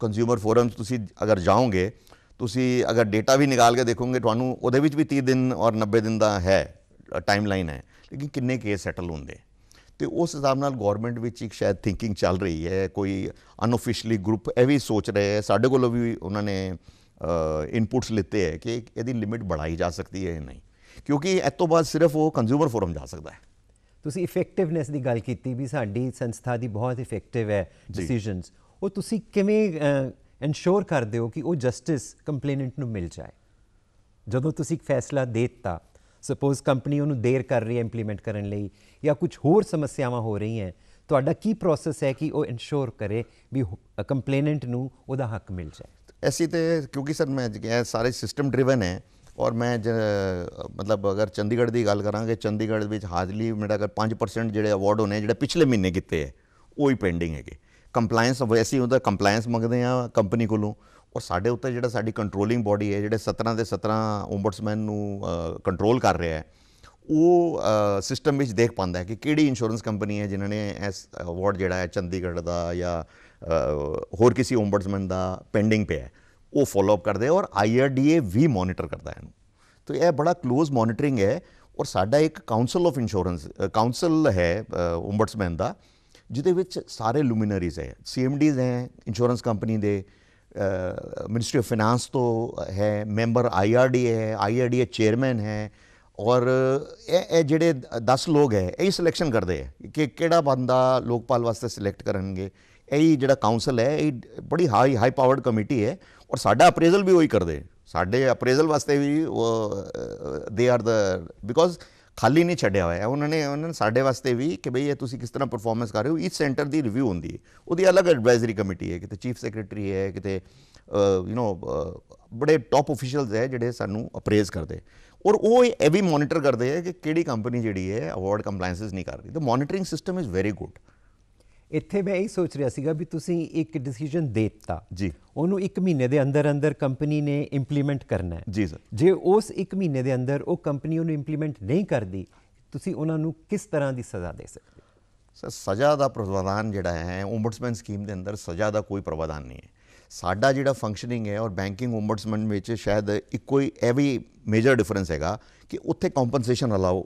B: ਕੰਜ਼ਿਊਮਰ ਫੋਰਮਸ ਤੁਸੀਂ ਅਗਰ ਜਾਓਗੇ ਤੁਸੀਂ ਅਗਰ ਡੇਟਾ ਵੀ ਨਿਕਾਲ ਕੇ ਦੇਖੋਗੇ ਤੁਹਾਨੂੰ ਉਹਦੇ ਵਿੱਚ ਵੀ 30 ਦਿਨ ਔਰ 90 ਦਿਨ ਦਾ ਹੈ ਟਾਈਮ ਲਾਈਨ ਹੈ ਲੇਕਿਨ ਕਿੰਨੇ ਕੇਸ ਸੈਟਲ ਹੁੰਦੇ ਤੇ ਉਸ ਹਿਸਾਬ ਨਾਲ ਗਵਰਨਮੈਂਟ ਵਿੱਚ ਇੱਕ ਸ਼ਾਇਦ ਥਿੰਕਿੰਗ ਚੱਲ ਰਹੀ ਹੈ ਕੋਈ ਅਨਆਫੀਸ਼ੀਅਲੀ ਗਰੁੱਪ ਇਹ ਵੀ ਸੋਚ ਰਹੇ ਹੈ ਸਾਡੇ ਕੋਲੋਂ ਵੀ ਉਹਨਾਂ ਨੇ ਇਨਪੁਟਸ ਲਿੱਤੇ ਹੈ ਕਿ ਇਹਦੀ ਲਿਮਿਟ ਵਧਾਈ ਜਾ ਸਕਦੀ ਹੈ ਨਹੀਂ ਕਿਉਂਕਿ ਇਸ ਤੋਂ ਬਾਅਦ ਸਿਰਫ ਉਹ ਕੰਜ਼ਿਊਮਰ ਫੋਰਮ ਜਾ ਸਕਦਾ ਹੈ ਤੁਸੀਂ ਇਫੈਕਟਿਵਨੈਸ
A: ਦੀ ਗੱਲ ਕੀਤੀ ਵੀ ਸਾਡੀ ਸੰਸਥਾ ਦੀ ਬਹੁਤ ਇਫੈਕਟਿਵ ਹੈ ਡਿਸੀਜਨਸ ਉਹ ਤੁਸੀਂ ਕਿਵੇਂ ਇਨਸ਼ੋਰ ਕਰਦੇ ਹੋ ਕਿ ਉਹ ਜਸਟਿਸ ਕੰਪਲੇਨੈਂਟ ਨੂੰ ਮਿਲ ਜਾਏ ਜਦੋਂ ਤੁਸੀਂ ਇੱਕ ਫੈਸਲਾ ਦੇ ਦਿੱਤਾ ਸਪੋਜ਼ ਕੰਪਨੀ ਉਹਨੂੰ ਦੇਰ ਕਰ ਰਹੀ ਹੈ ਇੰਪਲੀਮੈਂਟ ਕਰਨ ਲਈ ਜਾਂ ਕੁਝ ਹੋਰ ਸਮੱਸਿਆਵਾਂ ਹੋ ਰਹੀਆਂ ਤੁਹਾਡਾ ਕੀ ਪ੍ਰੋਸੈਸ ਹੈ ਕਿ ਉਹ ਇਨਸ਼ੋਰ ਕਰੇ ਵੀ ਕੰਪਲੇਨੈਂਟ ਨੂੰ ਉਹਦਾ ਹੱਕ ਮਿਲ ਜਾਏ
B: ਐਸੀ ਤੇ ਕਿਉਂਕਿ ਸਰ ਮੈਂ ਸਾਰੇ ਸਿਸਟਮ ਡਰਾਈਵਨ ਹੈ ਔਰ ਮੈਂ ਮਤਲਬ ਅਗਰ ਚੰਡੀਗੜ੍ਹ ਦੀ ਗੱਲ ਕਰਾਂਗੇ ਚੰਡੀਗੜ੍ਹ ਵਿੱਚ ਹਾਜ਼ਲੀ ਮੇਰਾ ਅਗਰ 5% ਜਿਹੜੇ ਅਵਾਰਡ ਹੋਣੇ ਜਿਹੜੇ ਪਿਛਲੇ ਮਹੀਨੇ ਕੀਤੇ ਹੈ ਉਹ ਹੀ ਪੈਂਡਿੰਗ ਹੈਗੇ ਕੰਪਲਾਈਂਸ ਐਸੀ ਉਹਦਾ ਕੰਪਲਾਈਂਸ ਮੰਗਦੇ ਆ ਕੰਪਨੀ ਕੋਲੋਂ ਉਹ ਸਾਡੇ ਉੱਤੇ ਜਿਹੜਾ ਸਾਡੀ ਕੰਟਰੋਲਿੰਗ ਬਾਡੀ ਹੈ ਜਿਹੜੇ 17 ਦੇ 17 ਓਮਬਡਸਮੈਨ ਨੂੰ ਕੰਟਰੋਲ ਕਰ ਰਿਹਾ ਹੈ ਉਹ ਸਿਸਟਮ ਵਿੱਚ ਦੇਖ ਪਾਉਂਦਾ ਹੈ ਕਿ ਕਿਹੜੀ ਇੰਸ਼ੋਰੈਂਸ ਕੰਪਨੀ ਹੈ ਜਿਨ੍ਹਾਂ ਨੇ ਇਸ ਅਵਾਰਡ ਜਿਹੜਾ ਹੈ ਚੰਡੀਗੜ੍ਹ ਦਾ ਜਾਂ ਹੋਰ ਕਿਸੇ ਓਮਬਡਸਮੈਨ ਦਾ ਪੈਂਡਿੰਗ ਪਿਆ ਹੈ ਉਹ ਫਾਲੋ ਅਪ ਕਰਦੇ ਔਰ ਆਈਆਰਡੀਏ ਵੀ ਮੋਨੀਟਰ ਕਰਦਾ ਹੈ ਇਹਨੂੰ ਤੋ ਇਹ ਬੜਾ ক্লোਜ਼ ਮੋਨੀਟਰਿੰਗ ਹੈ ਔਰ ਸਾਡਾ ਇੱਕ ਕਾਉਂਸਲ ਆਫ ਇੰਸ਼ੋਰੈਂਸ ਕਾਉਂਸਲ ਹੈ ਓਮਬਡਸਮੈਨ ਦਾ ਜਿਹਦੇ ਵਿੱਚ ਸਾਰੇ ਲੂਮਿਨਰੀਜ਼ ਹੈ ਸੀਐਮਡੀਜ਼ ਹੈ ਇੰਸ਼ੋਰੈਂਸ ਕੰਪਨੀ ਦੇ ਮਿਨਿਸਟਰੀ ਆਫ ਫਾਈਨਾਂਸ ਤੋਂ ਹੈ ਮੈਂਬਰ ਆਈਆਰਡੀ ਹੈ ਦੇ ਚੇਅਰਮੈਨ ਹੈ ਔਰ ਇਹ ਜਿਹੜੇ 10 ਲੋਕ ਹੈ ਇਹ ਸਿਲੈਕਸ਼ਨ ਕਰਦੇ ਹੈ ਕਿ ਕਿਹੜਾ ਬੰਦਾ ਲੋਕਪਾਲ ਵਾਸਤੇ ਸਿਲੈਕਟ ਕਰਨਗੇ ਇਹ ਜਿਹੜਾ ਕਾਉਂਸਲ ਹੈ ਇਹ ਬੜੀ ਹਾਈ ਹਾਈ ਪਾਵਰਡ ਕਮੇਟੀ ਹੈ ਔਰ ਸਾਡਾ ਅਪਰੇਜ਼ਲ ਵੀ ਉਹੀ ਕਰਦੇ ਸਾਡੇ ਅਪਰੇਜ਼ਲ ਵਾਸਤੇ ਵੀ ਉਹ ਦੇ ਆਰ ਦਾ ਬਿਕੋਜ਼ ਖਾਲੀ ਨਹੀਂ ਛੱਡਿਆ ਹੋਇਆ ਉਹਨਾਂ ਨੇ ਉਹਨਾਂ ਨੇ ਸਾਡੇ ਵਾਸਤੇ ਵੀ ਕਿ ਭਈ ਇਹ ਤੁਸੀਂ ਕਿਸ ਤਰ੍ਹਾਂ ਪਰਫਾਰਮੈਂਸ ਕਰ ਰਹੇ ਹੋ ਇਸ ਸੈਂਟਰ ਦੀ ਰਿਵਿਊ ਹੁੰਦੀ ਹੈ ਉਹਦੀ ਅਲੱਗ ਐਡਵਾਈਜ਼ਰੀ ਕਮੇਟੀ ਹੈ ਕਿਤੇ ਚੀਫ ਸੈਕਟਰੀ ਹੈ ਕਿਤੇ ਯੂ نو ਬੜੇ ਟਾਪ ਅਫੀਸ਼ੀਅਲਸ ਹੈ ਜਿਹੜੇ ਸਾਨੂੰ ਅਪਰੇਜ਼ ਕਰਦੇ ਔਰ ਉਹ ਇਹ ਵੀ ਮੋਨੀਟਰ ਕਰਦੇ ਹੈ ਕਿ ਕਿਹੜੀ ਕੰਪਨੀ ਜਿਹੜੀ ਹੈ ਅਵਾਰਡ ਕੰਪਲਾਈਂਸਸ ਨਹੀਂ ਕਰ ਰਹੀ ਤਾਂ monitoring system is very good ਇੱਥੇ ਮੈਂ ਇਹ ਸੋਚ ਰਿਹਾ ਸੀਗਾ ਵੀ ਤੁਸੀਂ ਇੱਕ ਡਿਸੀਜਨ ਦੇ ਦਿੱਤਾ ਜੀ
A: ਉਹਨੂੰ 1 ਮਹੀਨੇ ਦੇ ਅੰਦਰ ਅੰਦਰ ਕੰਪਨੀ ਨੇ ਇੰਪਲੀਮੈਂਟ ਕਰਨਾ ਹੈ ਜੀ ਸਰ ਜੇ ਉਸ 1 ਮਹੀਨੇ ਦੇ ਅੰਦਰ ਉਹ ਕੰਪਨੀ ਉਹਨੂੰ ਇੰਪਲੀਮੈਂਟ ਨਹੀਂ ਕਰਦੀ ਤੁਸੀਂ ਉਹਨਾਂ ਨੂੰ ਕਿਸ ਤਰ੍ਹਾਂ ਦੀ ਸਜ਼ਾ ਦੇ ਸਕਦੇ
B: ਸਰ ਸਜ਼ਾ ਦਾ ਪ੍ਰਵਧਾਨ ਜਿਹੜਾ ਹੈ ਓਮਬਡਸਮੈਨ ਸਕੀਮ ਦੇ ਅੰਦਰ ਸਜ਼ਾ ਦਾ ਕੋਈ ਪ੍ਰਵਧਾਨ ਨਹੀਂ ਹੈ ਸਾਡਾ ਜਿਹੜਾ ਫੰਕਸ਼ਨਿੰਗ ਹੈ ਔਰ ਬੈਂਕਿੰਗ ਓਮਬਡਸਮੈਨ ਵਿੱਚ ਸ਼ਾਇਦ ਇੱਕੋ ਹੀ ਐਵੀ ਮੇਜਰ ਡਿਫਰੈਂਸ ਹੈਗਾ ਕਿ ਉੱਥੇ ਕੰਪਨਸੇਸ਼ਨ ਅਲਾਉ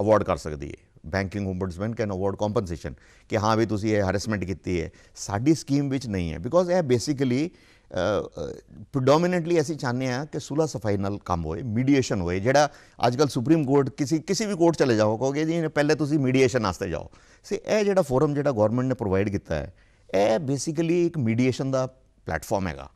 B: ਅਵਾਰਡ ਕਰ ਸਕਦੀ ਹੈ banking ombudsman can award compensation ਕਿ ਹਾਂ ਵੀ ਤੁਸੀਂ ਇਹ ਹਰੈਸਮੈਂਟ ਕੀਤੀ ਹੈ ਸਾਡੀ ਸਕੀਮ ਵਿੱਚ ਨਹੀਂ ਹੈ ਬਿਕੋਜ਼ ਇਹ ਬੇਸਿਕਲੀ ਪ੍ਰੋਡੋਮੀਨੈਂਟਲੀ ਅਸੀਂ ਚਾਹੁੰਦੇ ਆ ਕਿ ਸੁਲਾ ਸਫਾਈ ਨਾਲ ਕੰਮ ਹੋਏ ਮੀਡੀਏਸ਼ਨ ਹੋਏ ਜਿਹੜਾ ਅੱਜ ਕੱਲ ਸੁਪਰੀਮ ਕੋਰਟ ਕਿਸੇ ਕਿਸੇ ਵੀ ਕੋਰਟ ਚਲੇ ਜਾਓ ਕਹੋਗੇ ਜੀ ਪਹਿਲੇ ਤੁਸੀਂ ਮੀਡੀਏਸ਼ਨ ਵਾਸਤੇ ਜਾਓ ਸੇ ਇਹ ਜਿਹੜਾ ਫੋਰਮ ਜਿਹੜਾ ਗਵਰਨਮੈਂਟ ਨੇ ਪ੍ਰੋਵਾਈਡ ਕੀਤਾ ਹੈ ਇਹ ਬੇਸਿਕਲੀ ਇੱਕ ਮੀਡੀਏਸ਼ਨ ਦਾ ਪਲੇਟਫਾਰਮ ਹੈਗਾ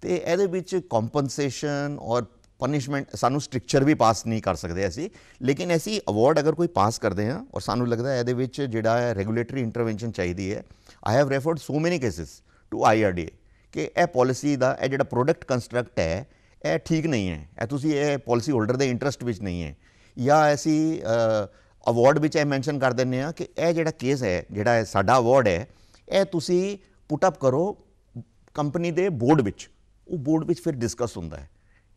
B: ਤੇ ਇਹਦੇ ਵਿੱਚ ਕੰਪਨਸੇਸ਼ਨ ਔਰ ਪਨਿਸ਼ਮੈਂਟ ਸਾਨੂੰ ਸਟ੍ਰਕਚਰ ਵੀ ਪਾਸ ਨਹੀਂ ਕਰ ਸਕਦੇ ਅਸੀਂ ਲੇਕਿਨ ਅਸੀਂ ਅਵਾਰਡ ਅਗਰ ਕੋਈ ਪਾਸ ਕਰਦੇ ਹਾਂ ਔਰ ਸਾਨੂੰ ਲੱਗਦਾ ਹੈ ਇਹਦੇ ਵਿੱਚ ਜਿਹੜਾ ਹੈ ਰੈਗੂਲੇਟਰੀ ਇੰਟਰਵੈਂਸ਼ਨ ਚਾਹੀਦੀ ਹੈ I have referred so many cases to IRDA ਕਿ ਇਹ ਪਾਲਿਸੀ ਦਾ ਇਹ ਜਿਹੜਾ ਪ੍ਰੋਡਕਟ ਕੰਸਟਰਕਟ ਹੈ ਇਹ ਠੀਕ ਨਹੀਂ ਹੈ ਇਹ ਤੁਸੀਂ ਇਹ ਪਾਲਿਸੀ ਹੋਲਡਰ ਦੇ ਇੰਟਰਸਟ ਵਿੱਚ ਨਹੀਂ ਹੈ ਜਾਂ ਅਸੀਂ ਅਵਾਰਡ ਵਿੱਚ ਇਹ ਮੈਂਸ਼ਨ ਕਰ ਦਿੰਨੇ ਆ ਕਿ ਇਹ ਜਿਹੜਾ ਕੇਸ ਹੈ ਜਿਹੜਾ ਸਾਡਾ ਅਵਾਰਡ ਹੈ ਇਹ ਤੁਸੀਂ ਪੁੱਟ ਅਪ ਕਰੋ ਕੰਪਨੀ ਦੇ ਬੋਰਡ ਵਿੱਚ ਉਹ ਬੋਰਡ ਵਿੱਚ ਫਿਰ ਡਿਸਕਸ ਹੁੰਦਾ ਹੈ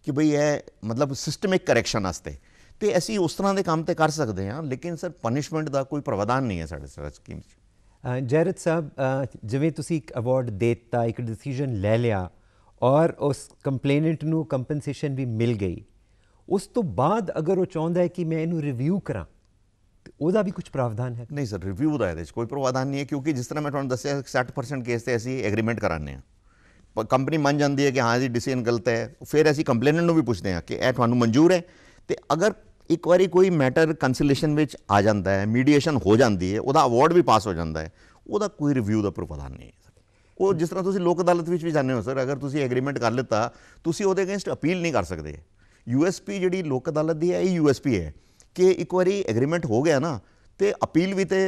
B: ਕਿ ਭਈ ਇਹ ਮਤਲਬ ਸਿਸਟਮਿਕ ਕਰੈਕਸ਼ਨ ਵਾਸਤੇ ਤੇ ਅਸੀਂ ਉਸ ਤਰ੍ਹਾਂ ਦੇ ਕੰਮ ਤੇ ਕਰ ਸਕਦੇ ਹਾਂ ਲੇਕਿਨ ਸਰ ਪਨਿਸ਼ਮੈਂਟ ਦਾ ਕੋਈ ਪ੍ਰਵਧਾਨ ਨਹੀਂ ਹੈ ਸਾਡੇ ਸਰ ਸਕੀਮ
A: 'ਚ ਜੈਰਤ ਸਾਹਿਬ ਜਿਵੇਂ ਤੁਸੀਂ ਇੱਕ ਅਵਾਰਡ ਦਿੱਤਾ ਇੱਕ ਡਿਸੀਜਨ ਲੈ ਲਿਆ ਔਰ ਉਸ ਕੰਪਲੇਨੈਂਟ ਨੂੰ ਕੰਪਨਸੇਸ਼ਨ ਵੀ ਮਿਲ ਗਈ ਉਸ ਤੋਂ ਬਾਅਦ ਅਗਰ ਉਹ ਚਾਹੁੰਦਾ
B: ਹੈ ਕਿ ਮੈਂ ਇਹਨੂੰ ਰਿਵਿਊ ਕਰਾਂ ਉਹਦਾ ਵੀ ਕੁਝ ਪ੍ਰਾਵਧਾਨ ਹੈ ਨਹੀਂ ਸਰ ਰਿਵਿਊ ਦਾ ਇਹਦੇ ਵਿੱਚ ਕੋਈ ਪ੍ਰਾਵਧਾਨ ਨਹੀਂ ਹੈ ਕਿਉਂਕਿ ਜਿਸ ਤਰ੍ਹਾਂ ਮੈਂ ਤੁਹਾਨੂੰ ਦੱਸਿਆ 60% ਕੇਸ ਤੇ ਅਸੀਂ ਐਗਰੀਮੈਂਟ ਕਰਾਉਂਦੇ ਆ ਕੰਪਨੀ ਮੰਨ ਜਾਂਦੀ ਹੈ ਕਿ ਹਾਂ ਜੀ ਡਿਸੀਜਨ ਗਲਤ ਹੈ ਫਿਰ ਅਸੀਂ ਕੰਪਲੇਨੈਂਟ ਨੂੰ ਵੀ ਪੁੱਛਦੇ ਹਾਂ ਕਿ ਇਹ ਤੁਹਾਨੂੰ ਮਨਜ਼ੂਰ ਹੈ ਤੇ ਅਗਰ ਇੱਕ ਵਾਰੀ ਕੋਈ ਮੈਟਰ ਕੰਸੋਲੀਏਸ਼ਨ ਵਿੱਚ ਆ ਜਾਂਦਾ ਹੈ ਮੀਡੀਏਸ਼ਨ ਹੋ ਜਾਂਦੀ ਹੈ ਉਹਦਾ ਅਵਾਰਡ ਵੀ ਪਾਸ ਹੋ ਜਾਂਦਾ ਹੈ ਉਹਦਾ ਕੋਈ ਰਿਵਿਊ ਦਾ ਪ੍ਰਵਾਧਾਨ ਨਹੀਂ ਹੈ ਉਹ ਜਿਸ ਤਰ੍ਹਾਂ ਤੁਸੀਂ ਲੋਕ ਅਦਾਲਤ ਵਿੱਚ ਵੀ ਜਾਂਦੇ ਹੋ ਸਰ ਅਗਰ ਤੁਸੀਂ ਐਗਰੀਮੈਂਟ ਕਰ ਲਿੱਤਾ ਤੁਸੀਂ ਉਹਦੇ ਅਗੇਂਸਟ ਅਪੀਲ ਨਹੀਂ ਕਰ ਸਕਦੇ ਯੂਐਸਪੀ ਜਿਹੜੀ ਲੋਕ ਅਦਾਲਤ ਦੀ ਹੈ ਇਹ ਯੂਐਸਪੀ ਹੈ ਕਿ ਇੱਕ ਵਾਰੀ ਐਗਰੀਮੈਂਟ ਹੋ ਗਿਆ ਨਾ ਤੇ ਅਪੀਲ ਵੀ ਤੇ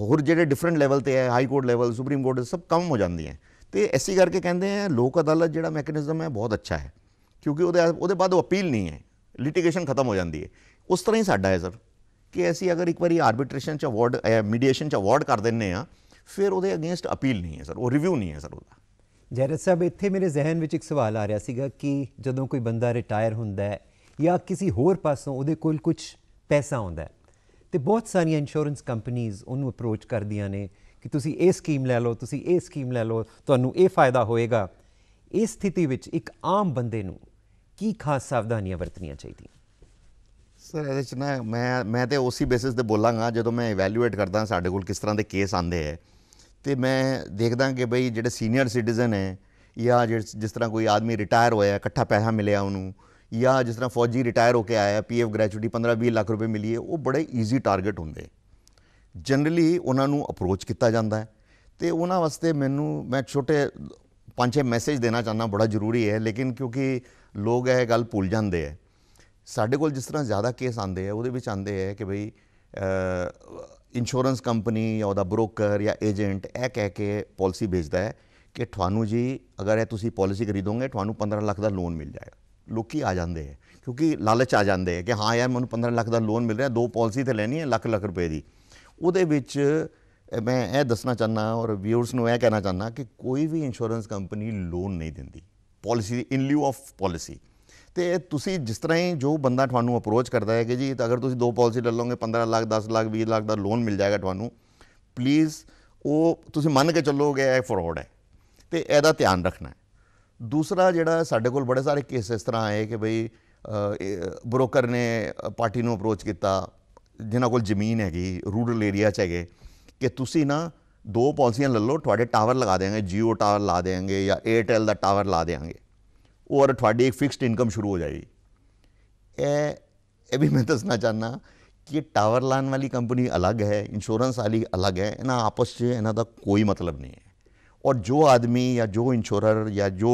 B: ਹੋਰ ਜਿਹੜੇ ਡਿਫਰੈਂਟ ਲੈਵਲ ਤੇ ਹੈ high court level supreme court ਸਭ ਕੰਮ ਹੋ ਜਾਂਦੀ ਹੈ ਤੇ ਐਸੀ ਕਰਕੇ ਕਹਿੰਦੇ ਆ ਲੋਕ ਅਦਾਲਤ ਜਿਹੜਾ ਮੈਕੈਨਿਜ਼ਮ ਹੈ ਬਹੁਤ ਅੱਛਾ ਹੈ ਕਿਉਂਕਿ ਉਹਦੇ ਉਹਦੇ ਬਾਅਦ ਉਹ ਅਪੀਲ ਨਹੀਂ ਹੈ ਲਿਟੀਗੇਸ਼ਨ ਖਤਮ ਹੋ ਜਾਂਦੀ ਹੈ ਉਸ ਤਰ੍ਹਾਂ ਹੀ ਸਾਡਾ ਹੈ ਸਰ ਕਿ ਅਸੀਂ ਅਗਰ ਇੱਕ ਵਾਰੀ ਆਰਬਿਟ੍ਰੇਸ਼ਨ ਚ ਅਵਾਰਡ ਮੀਡੀਏਸ਼ਨ ਚ ਅਵਾਰਡ ਕਰ ਦਿੰਨੇ ਆ ਫਿਰ ਉਹਦੇ ਅਗੇਂਸਟ ਅਪੀਲ ਨਹੀਂ ਹੈ ਸਰ ਉਹ ਰਿਵਿਊ ਨਹੀਂ ਹੈ ਸਰ ਉਹਦਾ ਜੈਰਤ
A: ਸਾਹਿਬ ਇੱਥੇ ਮੇਰੇ ਜ਼ਿਹਨ ਵਿੱਚ ਇੱਕ ਸਵਾਲ ਆ ਰਿਹਾ ਸੀਗਾ ਕਿ ਜਦੋਂ ਕੋਈ ਬੰਦਾ ਰਿਟਾਇਰ ਹੁੰਦਾ ਹੈ ਜਾਂ ਕਿਸੇ ਹੋਰ ਪਾਸੋਂ ਉਹਦੇ ਕੋਲ ਕੁਝ ਪੈਸਾ ਆਉਂਦਾ ਹੈ ਤੇ ਬਹੁਤ ਸਾਰੀਆਂ ਇੰਸ਼ੋਰੈਂਸ ਕੰਪਨੀਆਂ ਉਹਨੂੰ ਅਪਰੋਚ ਕਰਦੀਆਂ ਨੇ ਕਿ ਤੁਸੀਂ ਇਹ ਸਕੀਮ ਲੈ ਲਓ ਤੁਸੀਂ ਇਹ ਸਕੀਮ ਲੈ ਲਓ ਤੁਹਾਨੂੰ ਇਹ ਫਾਇਦਾ ਹੋਏਗਾ ਇਸ ਸਥਿਤੀ ਵਿੱਚ ਇੱਕ ਆਮ ਬੰਦੇ ਨੂੰ ਕੀ ਖਾਸ ਸਾਵਧਾਨੀਆਂ ਵਰਤਣੀਆਂ ਚਾਹੀਦੀਆਂ
B: ਸਰ ਇਹਦੇ ਚ ਨਾ ਮੈਂ ਮੈਂ ਤੇ ਉਸੇ ਬੇਸਿਸ ਤੇ ਬੋਲਾਂਗਾ ਜਦੋਂ ਮੈਂ ਇਵੈਲੂਏਟ ਕਰਦਾ ਸਾਡੇ ਕੋਲ ਕਿਸ ਤਰ੍ਹਾਂ ਦੇ ਕੇਸ ਆਂਦੇ ਐ ਤੇ ਮੈਂ ਦੇਖਦਾ ਕਿ ਬਈ ਜਿਹੜੇ ਸੀਨੀਅਰ ਸਿਟੀਜ਼ਨ ਹੈ ਜਾਂ ਜਿਸ ਤਰ੍ਹਾਂ ਕੋਈ ਆਦਮੀ ਰਿਟਾਇਰ ਹੋਇਆ ਇਕੱਠਾ ਪੈਸਾ ਮਿਲਿਆ ਉਹਨੂੰ ਜਾਂ ਜਿਸ ਤਰ੍ਹਾਂ ਫੌਜੀ ਰਿਟਾਇਰ ਹੋ ਕੇ ਆਇਆ ਪੀਐਫ ਗ੍ਰੈਚੁਇਟੀ 15-20 ਲੱਖ ਰੁਪਏ ਮਿਲੀ ਹੈ ਉਹ ਬੜੇ ਈਜ਼ੀ ਟਾਰਗੇਟ ਹੁੰਦੇ ਜਨਰਲੀ ਉਹਨਾਂ ਨੂੰ ਅਪਰੋਚ ਕੀਤਾ ਜਾਂਦਾ ਹੈ ਤੇ ਉਹਨਾਂ ਵਾਸਤੇ ਮੈਨੂੰ ਮੈਂ ਛੋਟੇ ਪੰਜ ਛੇ ਮੈਸੇਜ ਦੇਣਾ ਚਾਹੁੰਦਾ ਬੜਾ ਜ਼ਰੂਰੀ ਹੈ ਲੇਕਿਨ ਕਿਉਂਕਿ ਲੋਕ ਇਹ ਗੱਲ ਭੁੱਲ ਜਾਂਦੇ ਹੈ ਸਾਡੇ ਕੋਲ ਜਿਸ ਤਰ੍ਹਾਂ ਜ਼ਿਆਦਾ ਕੇਸ ਆਉਂਦੇ ਆ ਉਹਦੇ ਵਿੱਚ ਆਉਂਦੇ ਆ ਕਿ ਭਈ ਇੰਸ਼ੋਰੈਂਸ ਕੰਪਨੀ ਜਾਂ ਉਹਦਾ ਬ੍ਰੋਕਰ ਜਾਂ ਏਜੰਟ ਇਹ ਕਹਿ ਕੇ ਪਾਲਿਸੀ ਵੇਚਦਾ ਹੈ ਕਿ ਤੁਹਾਨੂੰ ਜੀ ਅਗਰ ਇਹ ਤੁਸੀਂ ਪਾਲਿਸੀ ਖਰੀਦੋਗੇ ਤੁਹਾਨੂੰ 15 ਲੱਖ ਦਾ ਲੋਨ ਮਿਲ ਜਾਏਗਾ ਲੋਕੀ ਆ ਜਾਂਦੇ ਆ ਕਿਉਂਕਿ ਲਾਲਚ ਆ ਜਾਂਦੇ ਆ ਕਿ ਹਾਂ ਯਾਰ ਮੈਨੂੰ 15 ਲੱਖ ਦਾ ਲੋਨ ਮਿਲ ਰਿਹਾ ਦੋ ਪਾਲਿਸੀ ਤੇ ਲੈਣੀ ਹੈ ਲੱਖ ਲੱਖ ਰੁਪਏ ਦੀ ਉਹਦੇ ਵਿੱਚ ਮੈਂ ਇਹ ਦੱਸਣਾ ਚਾਹਨਾ ਔਰ ਵਿਊਅਰਸ ਨੂੰ ਇਹ ਕਹਿਣਾ ਚਾਹਨਾ ਕਿ ਕੋਈ ਵੀ ਇੰਸ਼ੋਰੈਂਸ ਕੰਪਨੀ ਲੋਨ ਨਹੀਂ ਦਿੰਦੀ policy in lieu of policy ਤੇ ਤੁਸੀਂ ਜਿਸ ਤਰ੍ਹਾਂ ਹੀ ਜੋ ਬੰਦਾ ਤੁਹਾਨੂੰ ਅਪਰੋਚ ਕਰਦਾ ਹੈ ਕਿ ਜੀ ਅਗਰ ਤੁਸੀਂ ਦੋ ਪਾਲਿਸੀ ਲੈ ਲਓਗੇ 15 ਲੱਖ 10 ਲੱਖ 20 ਲੱਖ ਦਾ ਲੋਨ ਮਿਲ ਜਾਏਗਾ ਤੁਹਾਨੂੰ ਪਲੀਜ਼ ਉਹ ਤੁਸੀਂ ਮੰਨ ਕੇ ਚੱਲੋਗੇ ਇਹ ਫਰਾਡ ਹੈ ਤੇ ਇਹਦਾ ਧਿਆਨ ਰੱਖਣਾ ਹੈ ਦੂਸਰਾ ਜਿਹੜਾ ਸਾਡੇ ਕੋਲ ਬੜੇ ਸਾਰੇ ਕੇਸ ਇਸ ਤਰ੍ਹਾਂ ਆਏ ਕਿ ਭਈ ਬ੍ਰੋਕਰ ਨੇ ਪਾਰਟੀ ਨੂੰ ਅਪਰੋਚ ਕੀਤਾ ਜਿਨ੍ਹਾਂ ਕੋਲ ਜ਼ਮੀਨ ਹੈਗੀ ਰੂਰਲ ਏਰੀਆ 'ਚ ਹੈਗੇ ਕਿ ਤੁਸੀਂ ਨਾ ਦੋ ਪਾਲਸੀਆਂ ਲੈ ਲਓ ਤੁਹਾਡੇ ਟਾਵਰ ਲਗਾ ਦੇਵਾਂਗੇ ਜੀਓ ਟਾਵਰ ਲਾ ਦੇਵਾਂਗੇ ਜਾਂ ਏਅਰਟੈਲ ਦਾ ਟਾਵਰ ਲਾ ਦੇਵਾਂਗੇ ਔਰ ਤੁਹਾਡੀ ਇੱਕ ਫਿਕਸਡ ਇਨਕਮ ਸ਼ੁਰੂ ਹੋ ਜਾਏਗੀ ਇਹ ਇਹ ਵੀ ਮੈਂ ਦੱਸਣਾ ਚਾਹਨਾ ਕਿ ਟਾਵਰ ਲਾਣ ਵਾਲੀ ਕੰਪਨੀ ਅਲੱਗ ਹੈ ਇੰਸ਼ੋਰੈਂਸ ਵਾਲੀ ਅਲੱਗ ਹੈ ਇਹਨਾਂ ਆਪਸ 'ਚ ਇਹਨਾਂ ਦਾ ਕੋਈ ਮਤਲਬ ਨਹੀਂ ਹੈ ਔਰ ਜੋ ਆਦਮੀ ਜਾਂ ਜੋ ਇੰਸ਼ੋਰਰ ਜਾਂ ਜੋ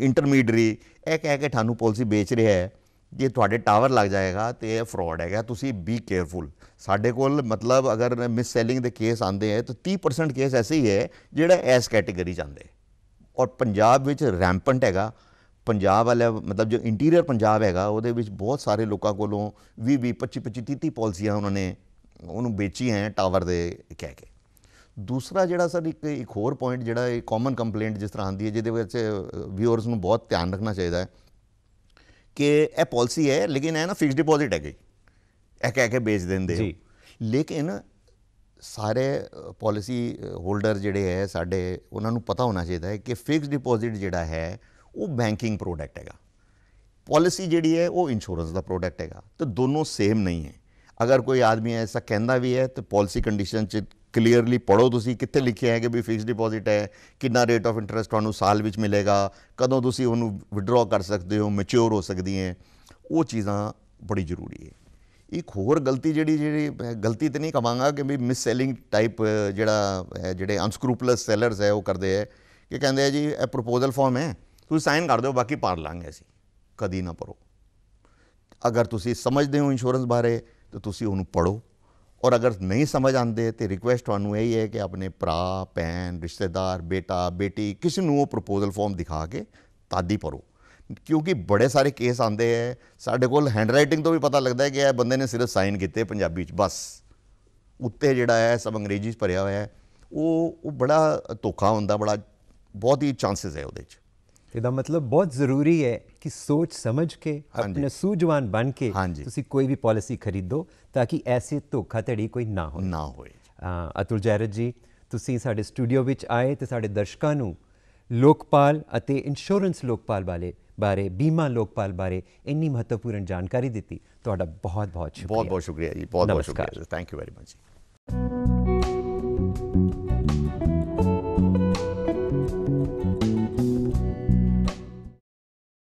B: ਇੰਟਰਮੀਡੀਅਰੀ ਇਹ ਕਹਿ ਕੇ ਤੁਹਾਨੂੰ ਪਾਲਿਸੀ ਵੇਚ ਰਿਹਾ ਹੈ ਜੇ ਤੁਹਾਡੇ ਟਾਵਰ ਲੱਗ ਜਾਏਗਾ ਤੇ ਇਹ ਫਰਾਡ ਹੈਗਾ ਤੁਸੀਂ ਬੀ ਕੇਅਰਫੁਲ ਸਾਡੇ ਕੋਲ ਮਤਲਬ ਅਗਰ ਮਿਸ ਸੈਲਿੰਗ ਦੇ ਕੇਸ ਆਂਦੇ ਹੈ ਤਾਂ 30% ਕੇਸ ਐਸੇ ਹੀ ਹੈ ਜਿਹੜਾ ਐਸ ਕੈਟਾਗਰੀ ਚ ਆਂਦੇ ਔਰ ਪੰਜਾਬ ਵਿੱਚ ਰੈਂਪੈਂਟ ਹੈਗਾ ਪੰਜਾਬ ਵਾਲਾ ਮਤਲਬ ਜੋ ਇੰਟੀਰੀਅਰ ਪੰਜਾਬ ਹੈਗਾ ਉਹਦੇ ਵਿੱਚ ਬਹੁਤ ਸਾਰੇ ਲੋਕਾਂ ਕੋਲੋਂ 20 20 25 25 30 ਪਾਲਸੀਆਂ ਉਹਨਾਂ ਨੇ ਉਹਨੂੰ ਵੇਚੀ ਹੈ ਟਾਵਰ ਦੇ ਕਹਿ ਕੇ ਦੂਸਰਾ ਜਿਹੜਾ ਸਰ ਇੱਕ ਇੱਕ ਹੋਰ ਪੁਆਇੰਟ ਜਿਹੜਾ ਇਹ ਕਾਮਨ ਕੰਪਲੇਂਟ ਜਿਸ ਤਰ੍ਹਾਂ ਆਂਦੀ ਹੈ ਜਿਹਦੇ ਵਿੱਚ ਵਿਊਅਰਸ ਨੂੰ ਬਹੁਤ ਧਿਆਨ ਰੱਖਣਾ ਚਾਹੀਦਾ ਹੈ ਕਿ ਇਹ ਪਾਲਿਸੀ ਹੈ ਲੇਕਿਨ ਇਹ ਨਾ ਫਿਕਸ ਡਿਪੋਜ਼ਿਟ ਹੈ ਗਈ ਇਹ ਕਹਿ ਕੇ ਵੇਚ ਦਿੰਦੇ ਹੋ ਲੇਕਿਨ ਸਾਰੇ ਪਾਲਿਸੀ ਹੋਲਡਰ ਜਿਹੜੇ ਹੈ ਸਾਡੇ ਉਹਨਾਂ ਨੂੰ ਪਤਾ ਹੋਣਾ ਚਾਹੀਦਾ ਹੈ ਕਿ ਫਿਕਸ ਡਿਪੋਜ਼ਿਟ ਜਿਹੜਾ ਹੈ ਉਹ ਬੈਂਕਿੰਗ ਪ੍ਰੋਡਕਟ ਹੈਗਾ ਪਾਲਿਸੀ ਜਿਹੜੀ ਹੈ ਉਹ ਇੰਸ਼ੋਰੈਂਸ ਦਾ ਪ੍ਰੋਡਕਟ ਹੈਗਾ ਤੇ ਦੋਨੋਂ ਸੇਮ ਨਹੀਂ ਹੈ ਅਗਰ ਕੋਈ ਆਦਮੀ ਐਸਾ ਕਹਿੰਦਾ ਵੀ ਹੈ ਤੇ ਪਾਲਿਸੀ ਕੰਡੀਸ਼ਨ ਚ ਕਲੀਅਰਲੀ ਪੜੋ ਤੁਸੀਂ ਕਿੱਥੇ ਲਿਖਿਆ ਹੈ ਕਿ ਵੀ ਫਿਕਸ ਡਿਪੋਜ਼ਿਟ ਹੈ ਕਿੰਨਾ ਰੇਟ ਆਫ ਇੰਟਰਸਟ ਤੁਹਾਨੂੰ ਸਾਲ ਵਿੱਚ ਮਿਲੇਗਾ ਕਦੋਂ ਤੁਸੀਂ ਉਹਨੂੰ ਵਿਡਰਾ ਕਰ ਸਕਦੇ ਹੋ ਮੈਚੁਰ ਹੋ ਸਕਦੀ ਹੈ ਉਹ ਚੀਜ਼ਾਂ ਬੜੀ ਜ਼ਰੂਰੀ ਹੈ ਇੱਕ ਹੋਰ ਗਲਤੀ ਜਿਹੜੀ ਜਿਹੜੀ ਗਲਤੀ ਤੇ ਨਹੀਂ ਕਵਾਂਗਾ ਕਿ ਵੀ ਮਿਸ ਸੈਲਿੰਗ ਟਾਈਪ ਜਿਹੜਾ ਜਿਹੜੇ ਅਨਸਕਰੂਪਲਸ ਸੈਲਰਸ ਹੈ ਉਹ ਕਰਦੇ ਹੈ ਕਿ ਕਹਿੰਦੇ ਆ ਜੀ ਇਹ ਪ੍ਰਪੋਜ਼ਲ ਫਾਰਮ ਹੈ ਤੁਸੀਂ ਸਾਈਨ ਕਰ ਦਿਓ ਬਾਕੀ ਪਾਰ ਲਾਂਗੇ ਅਸੀਂ ਕਦੀ ਨਾ ਪਰੋ ਅਗਰ ਤੁਸੀਂ ਸਮਝਦੇ ਹੋ ਇੰਸ਼ੋਰੈਂਸ ਬਾਰੇ ਤਾਂ ਤੁਸੀਂ ਉਹਨੂੰ ਪੜੋ ਔਰ ਅਗਰ ਨਹੀਂ ਸਮਝ ਆਉਂਦੇ ਤੇ ਰਿਕੁਐਸਟ ਤੁਹਾਨੂੰ ਇਹ ਹੀ ਹੈ ਕਿ ਆਪਣੇ ਭਰਾ ਭੈਣ ਰਿਸ਼ਤੇਦਾਰ ਬੇਟਾ ਬੇਟੀ ਕਿਸ ਨੂੰ ਉਹ ਪ੍ਰਪੋਜ਼ਲ ਫਾਰਮ ਦਿਖਾ ਕੇ ਤਾਦੀ ਪਰੋ ਕਿਉਂਕਿ ਬੜੇ ਸਾਰੇ ਕੇਸ ਆਉਂਦੇ ਐ ਸਾਡੇ ਕੋਲ ਹੈਂਡ ਰਾਈਟਿੰਗ ਤੋਂ ਵੀ ਪਤਾ ਲੱਗਦਾ ਹੈ ਕਿ ਇਹ ਬੰਦੇ ਨੇ ਸਿਰਫ ਸਾਈਨ ਕੀਤੇ ਪੰਜਾਬੀ ਚ ਬਸ ਉੱਤੇ ਜਿਹੜਾ ਹੈ ਸਭ ਅੰਗਰੇਜ਼ੀ ਚ ਭਰਿਆ ਹੋਇਆ ਹੈ ਉਹ ਉਹ ਬੜਾ ਧੋਖਾ ਹੁੰਦਾ ਬੜਾ ਬਹੁਤ ਹੀ ਚਾਂਸਸ ਹੈ ਉਹਦੇ
A: ਚ ਇਹਦਾ ਮਤਲਬ ਬਹੁਤ ਜ਼ਰੂਰੀ ਹੈ ਕਿ ਸੋਚ ਸਮਝ ਕੇ ਆਪਣੇ ਸੂਝਵਾਨ ਬਣ ਕੇ ਤੁਸੀਂ ਕੋਈ ਵੀ ਪਾਲਿਸੀ ਖਰੀਦੋ ਤਾਂ ਕਿ ਐਸੇ ਧੋਖਾਧੜੀ ਕੋਈ ਨਾ ਹੋਵੇ ਨਾ ਹੋਵੇ ਅਤੁਲ ਜੈਰਜ ਜੀ ਤੁਸੀਂ ਸਾਡੇ ਸਟੂਡੀਓ ਵਿੱਚ ਆਏ ਤੇ ਸਾਡੇ ਦਰਸ਼ਕਾਂ ਨੂੰ ਲੋਕਪਾਲ ਅਤੇ ਇੰਸ਼ੋਰੈਂਸ ਲੋਕਪਾਲ ਵਾਲੇ ਬਾਰੇ ਬੀਮਾ ਲੋਕਪਾਲ ਬਾਰੇ ਇੰਨੀ ਮਹੱਤਵਪੂਰਨ ਜਾਣਕਾਰੀ ਦਿੱਤੀ ਤੁਹਾਡਾ ਬਹੁਤ ਬਹੁਤ ਸ਼ੁਕਰੀਆ ਬਹੁਤ ਬਹੁਤ ਸ਼ੁਕਰੀਆ ਜੀ ਬਹੁਤ ਬਹੁਤ ਸ਼ੁਕਰੀਆ ਥੈਂਕ ਯੂ ਵੈਰੀ ਮਚ ਜੀ